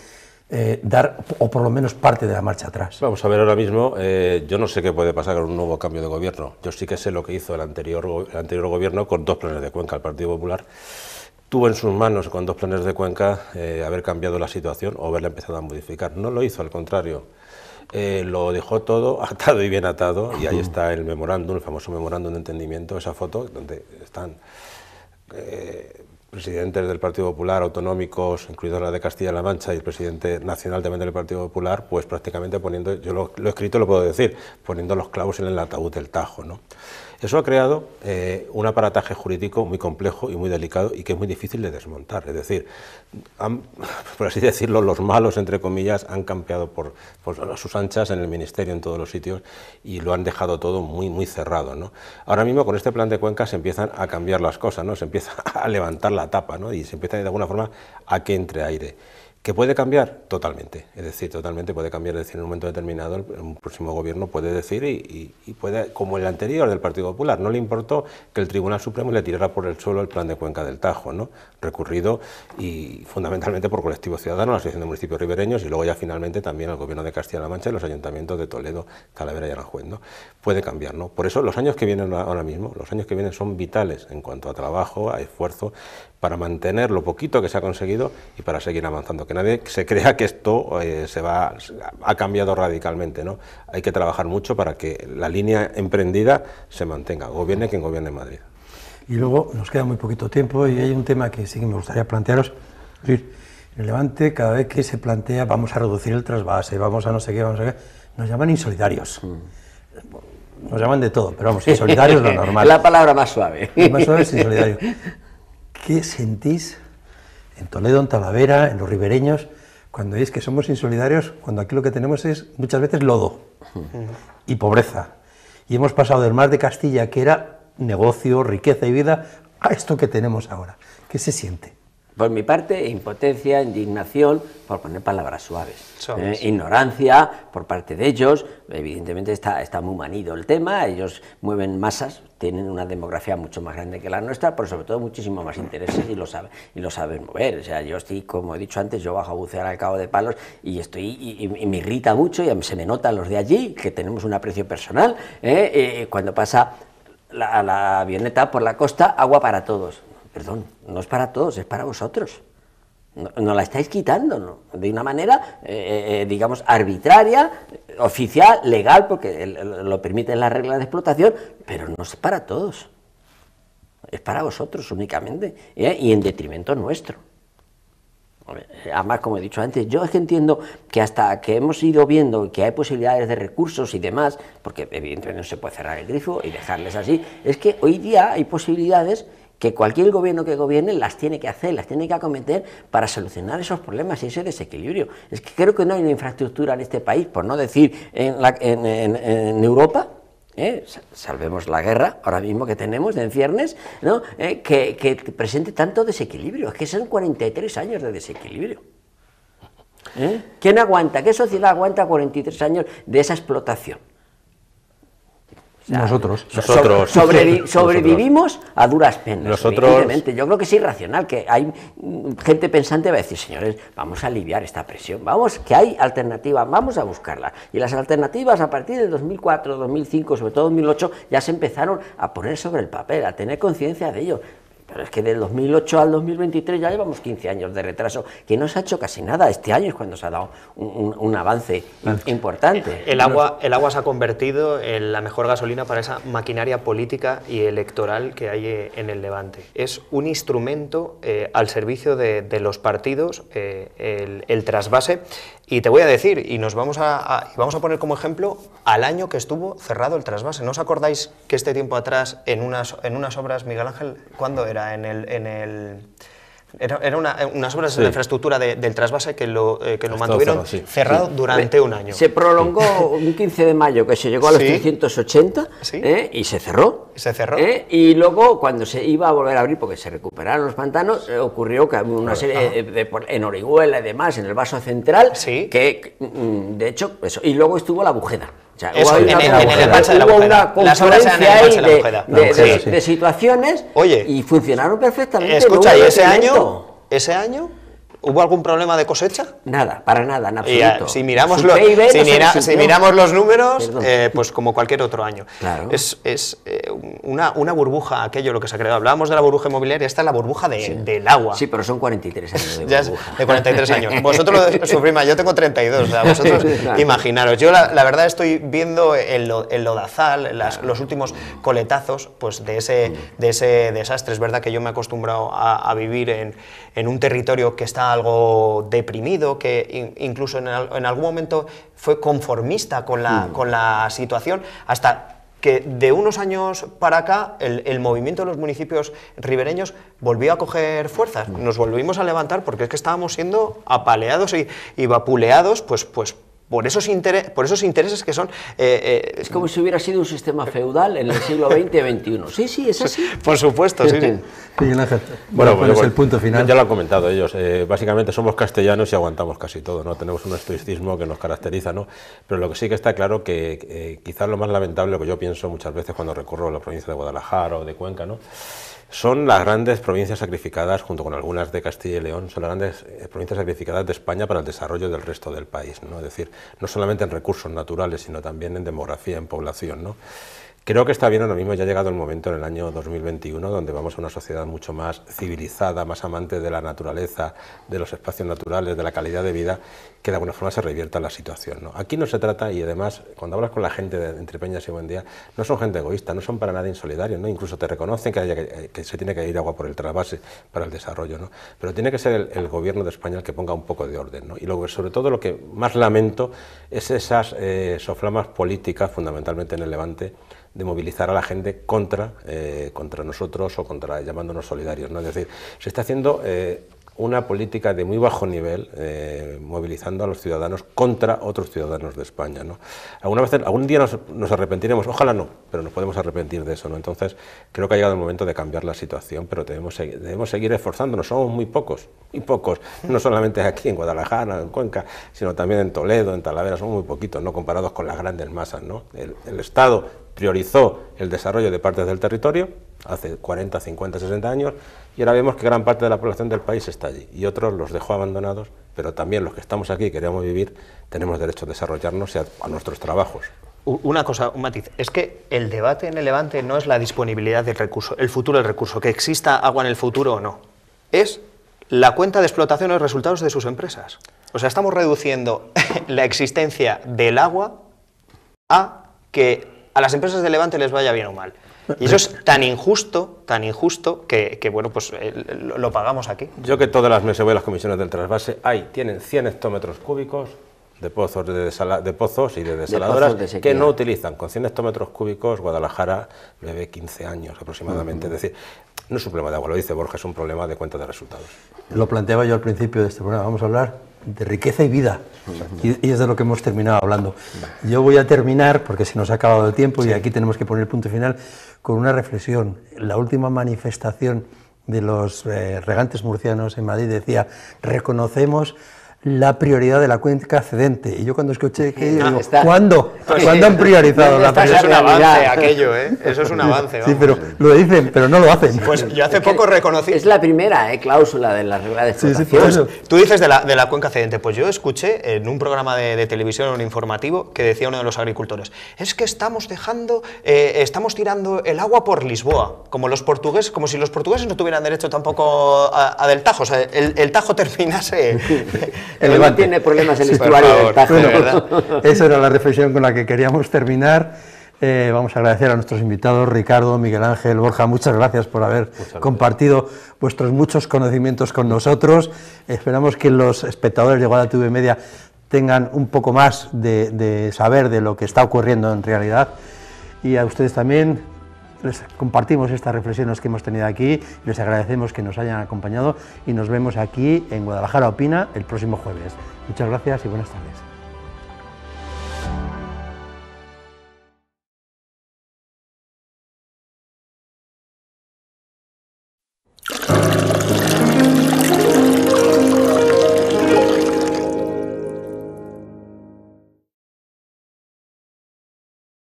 eh, dar, o por lo menos parte de la marcha atrás. Vamos a ver ahora mismo, eh, yo no sé qué puede pasar con un nuevo cambio de gobierno. Yo sí que sé lo que hizo el anterior, gobierno con dos planes de cuenca, el Partido Popular. Tuvo en sus manos con dos planes de cuenca eh, haber cambiado la situación o haberla empezado a modificar. No lo hizo, al contrario eh, lo dejó todo atado y bien atado, y ahí está el memorándum, el famoso memorándum de entendimiento, esa foto donde están eh, presidentes del Partido Popular autonómicos, incluidos la de Castilla-La Mancha y el presidente nacional también del Partido Popular, pues prácticamente poniendo, yo lo, he escrito, lo puedo decir, poniendo los clavos en el ataúd del Tajo. ¿no? Eso ha creado eh, un aparataje jurídico muy complejo y muy delicado y que es muy difícil de desmontar. Es decir, por así decirlo, los malos, entre comillas, han campeado por, sus anchas en el Ministerio, en todos los sitios, y lo han dejado todo muy, muy cerrado. Ahora mismo, con este plan de cuenca, se empiezan a cambiar las cosas, ¿no? se empieza a levantar la tapa ¿no? y se empieza de alguna forma a que entre aire. ¿Que puede cambiar? Totalmente. Es decir, totalmente puede cambiar. Es decir, en un momento determinado, el, próximo gobierno puede decir, y, puede, como el anterior del Partido Popular, no le importó que el Tribunal Supremo le tirara por el suelo el plan de Cuenca del Tajo, ¿no? recurrido y fundamentalmente por Colectivo Ciudadano, la Asociación de Municipios Ribereños y luego ya finalmente también al Gobierno de Castilla-La Mancha y los ayuntamientos de Toledo, Calavera y Aranjuez. ¿no? Puede cambiar. ¿no? Por eso, los años que vienen ahora mismo, los años que vienen son vitales en cuanto a trabajo, a esfuerzo, para mantener lo poquito que se ha conseguido y para seguir avanzando. Que nadie se crea que esto eh, se va, ha cambiado radicalmente. ¿no? Hay que trabajar mucho para que la línea emprendida se mantenga, gobierne quien gobierne Madrid. Y luego nos queda muy poquito tiempo y hay un tema que sí que me gustaría plantearos. el Levante, cada vez que se plantea vamos a reducir el trasvase, vamos a no sé qué, vamos a qué, nos llaman insolidarios. Mm. Nos llaman de todo, pero vamos, insolidarios lo normal. La palabra más suave. más suave es insolidario. ¿Qué sentís en Toledo, en Talavera, en los ribereños, cuando veis que somos insolidarios, cuando aquí lo que tenemos es muchas veces lodo y pobreza? Y hemos pasado del mar de Castilla, que era negocio, riqueza y vida, a esto que tenemos ahora. ¿Qué se siente? Por mi parte, impotencia, indignación, por poner palabras suaves, ¿eh? ignorancia por parte de ellos, evidentemente está, está muy manido el tema, ellos mueven masas, tienen una demografía mucho más grande que la nuestra, pero sobre todo muchísimo más intereses y lo saben y lo saben mover. O sea, yo estoy, como he dicho antes, yo bajo a bucear al cabo de palos y estoy y, me irrita mucho y se me notan los de allí que tenemos un aprecio personal. ¿eh? Eh, cuando pasa la, la avioneta por la costa, agua para todos. Perdón, no es para todos, es para vosotros no la estáis quitando, de una manera, eh, eh, eh, digamos, arbitraria, oficial, legal, porque lo permiten las reglas de explotación, pero no es para todos, es para vosotros únicamente, y en detrimento nuestro. Además, como he dicho antes, yo es que entiendo que hasta que hemos ido viendo que hay posibilidades de recursos y demás, porque evidentemente no se puede cerrar el grifo y dejarles así, es que hoy día hay posibilidades que cualquier gobierno que gobierne las tiene que hacer, las tiene que acometer para solucionar esos problemas y ese desequilibrio. Es que creo que no hay una infraestructura en este país, por no decir en, Europa, ¿eh? salvemos la guerra ahora mismo que tenemos de ciernes, ¿no? ¿Eh? que, presente tanto desequilibrio. Es que son 43 años de desequilibrio. ¿Eh? ¿Quién aguanta? ¿Qué sociedad aguanta 43 años de esa explotación? nosotros, sobrevivimos a duras penas. Nosotros. Yo creo que es irracional, que hay mm, gente pensante va a decir, señores, vamos a aliviar esta presión, vamos, que hay alternativas, vamos a buscarla. Y las alternativas a partir de 2004, 2005, sobre todo 2008, ya se empezaron a poner sobre el papel, a tener conciencia de ello. Pero es que del 2008 al 2023 ya llevamos 15 años de retraso, que no se ha hecho casi nada. Este año es cuando se ha dado un, avance importante. Eh, el agua, el agua se ha convertido en la mejor gasolina para esa maquinaria política y electoral que hay eh, en el Levante. Es un instrumento eh, al servicio de, los partidos, el trasvase y te voy a decir, y nos vamos a, vamos a poner como ejemplo al año que estuvo cerrado el trasvase. ¿No os acordáis que este tiempo atrás, en unas, en unas obras, Miguel Ángel, ¿cuándo era? En el, en el era, una, eh, unas obras de infraestructura del trasvase que lo, eh, mantuvieron cerrado, durante un año. Se prolongó un 15 de mayo, que se llegó a los 380 ¿eh? y se cerró. Se cerró. y luego, cuando se iba a volver a abrir, porque se recuperaron los pantanos, ocurrió que una pues, serie ah. de, en Orihuela y demás, en el vaso central, que, mm, de hecho, eso. Y luego estuvo la bujeda. O sea, en, el despacho de la Las obras eran en el de, de, la de, situaciones y funcionaron perfectamente. Escucha, y ese año, ese año ¿Hubo algún problema de cosecha? Nada, para nada, en absoluto. Ah, si miramos, los, si, miramos los números, eh, pues como cualquier otro año. Es, eh, una, una, burbuja, aquello lo que se ha creado. Hablábamos de la burbuja inmobiliaria, esta es la burbuja de, del agua. Sí, pero son 43 años de burbuja. de 43 años. Vosotros lo sufrís yo tengo 32, imaginaros. Yo la, verdad estoy viendo el, lodazal, los últimos coletazos pues, de, ese, mm. de ese desastre. Es verdad que yo me he acostumbrado a, vivir en, en un territorio que está algo deprimido, que incluso en, algún momento fue conformista con la, mm. con la situación, hasta que de unos años para acá el, movimiento de los municipios ribereños volvió a coger fuerzas. Mm. Nos volvimos a levantar porque es que estábamos siendo apaleados y, vapuleados pues, pues, por esos, por intereses que son... Eh, eh, es como si hubiera sido un sistema feudal en el siglo XX y XXI. Sí, sí, es así. Por supuesto, sí, bueno, es el punto final? Ya lo han comentado ellos. Eh, básicamente somos castellanos y aguantamos casi todo. no Tenemos un estoicismo que nos caracteriza. ¿no? Pero lo que sí que está claro que quizás lo más lamentable, lo que yo pienso muchas veces cuando recorro la provincia de Guadalajara o de Cuenca, ¿no? son las grandes provincias sacrificadas, junto con algunas de Castilla y León, son las grandes eh, provincias sacrificadas de España para el desarrollo del resto del país. ¿no? Es decir, no solamente en recursos naturales, sino también en demografía, en población. Creo que está bien ahora mismo, ya ha llegado el momento en el año 2021 donde vamos a una sociedad mucho más civilizada, más amante de la naturaleza, de los espacios naturales, de la calidad de vida, que de alguna forma se revierta la situación. Aquí no se trata, y además cuando hablas con la gente de Entre Peñas y Buen Día, no son gente egoísta, no son para nada insolidarios, incluso te reconocen que, eh, que, se tiene que ir agua por el trasvase para el desarrollo, pero tiene que ser el, gobierno de España el que ponga un poco de orden. Y lo, sobre todo lo que más lamento es esas eh, soflamas políticas, fundamentalmente en el Levante, de movilizar a la gente contra, eh, contra nosotros o contra llamándonos solidarios. ¿no? Es decir, se está haciendo eh, una política de muy bajo nivel, eh, movilizando a los ciudadanos contra otros ciudadanos de España. ¿no? Alguna vez, algún día nos, arrepentiremos, ojalá no, pero nos podemos arrepentir de eso. ¿no? Entonces, creo que ha llegado el momento de cambiar la situación, pero debemos, debemos seguir esforzándonos. Somos muy pocos, muy pocos, no solamente aquí en Guadalajara, en Cuenca, sino también en Toledo, en Talavera, somos muy poquitos, no comparados con las grandes masas. ¿no? el Estado priorizó el desarrollo de partes del territorio hace 40, 50, 60 años y ahora vemos que gran parte de la población del país está allí y otros los dejó abandonados, pero también los que estamos aquí y queremos vivir tenemos derecho a desarrollarnos y a, nuestros trabajos. Una cosa, un matiz, es que el debate en el Levante no es la disponibilidad del recurso, el futuro del recurso, que exista agua en el futuro o no, es la cuenta de explotación o los resultados de sus empresas. O sea, estamos reduciendo la existencia del agua a que a las empresas de Levante les vaya bien o mal. Y eso es tan injusto, tan injusto, que, bueno, pues eh, lo, pagamos aquí. Yo que todas las meses voy a las comisiones del trasvase, hay, tienen 100 hectómetros cúbicos de pozos, de, pozos y de desaladoras que no utilizan. Con 100 hectómetros cúbicos, Guadalajara bebe 15 años aproximadamente. Es decir, no es un problema de agua, lo dice Borges, es un problema de cuenta de resultados. Lo planteaba yo al principio de este programa. Vamos a hablar de riqueza y vida. Y, es de lo que hemos terminado hablando. Yo voy a terminar, porque se nos ha acabado el tiempo y aquí tenemos que poner el punto final, con una reflexión. La última manifestación de los eh, regantes murcianos en Madrid decía, reconocemos la prioridad de la cuenca cedente. Y yo cuando escuché que ah, ¿cuándo? Pues ¿Cuándo han priorizado la prioridad? Eso es un avance aquello, ¿eh? Eso es un avance. Sí, pero lo dicen, pero no lo hacen. Pues yo hace poco reconocí... Es la primera ¿eh? cláusula de la regla de explotación. tú dices de la, cuenca cedente. Pues yo escuché en un programa de, televisión, un informativo, que decía uno de los agricultores, es que estamos dejando, eh, estamos tirando el agua por Lisboa, como los portugueses, como si los portugueses no tuvieran derecho tampoco a, del Tajo. O sea, el Tajo terminase el No tiene problemas el estuario esa era la reflexión con la que queríamos terminar. Eh, vamos a agradecer a nuestros invitados, Ricardo, Miguel Ángel, Borja, muchas gracias por haber compartido vuestros muchos conocimientos con nosotros. Esperamos que los espectadores de Guadalajara TV Media tengan un poco más de saber de lo que está ocurriendo en realidad. Y a ustedes también, les compartimos estas reflexiones que hemos tenido aquí, les agradecemos que nos hayan acompañado y nos vemos aquí en Guadalajara Opina el próximo jueves. Muchas gracias y buenas tardes.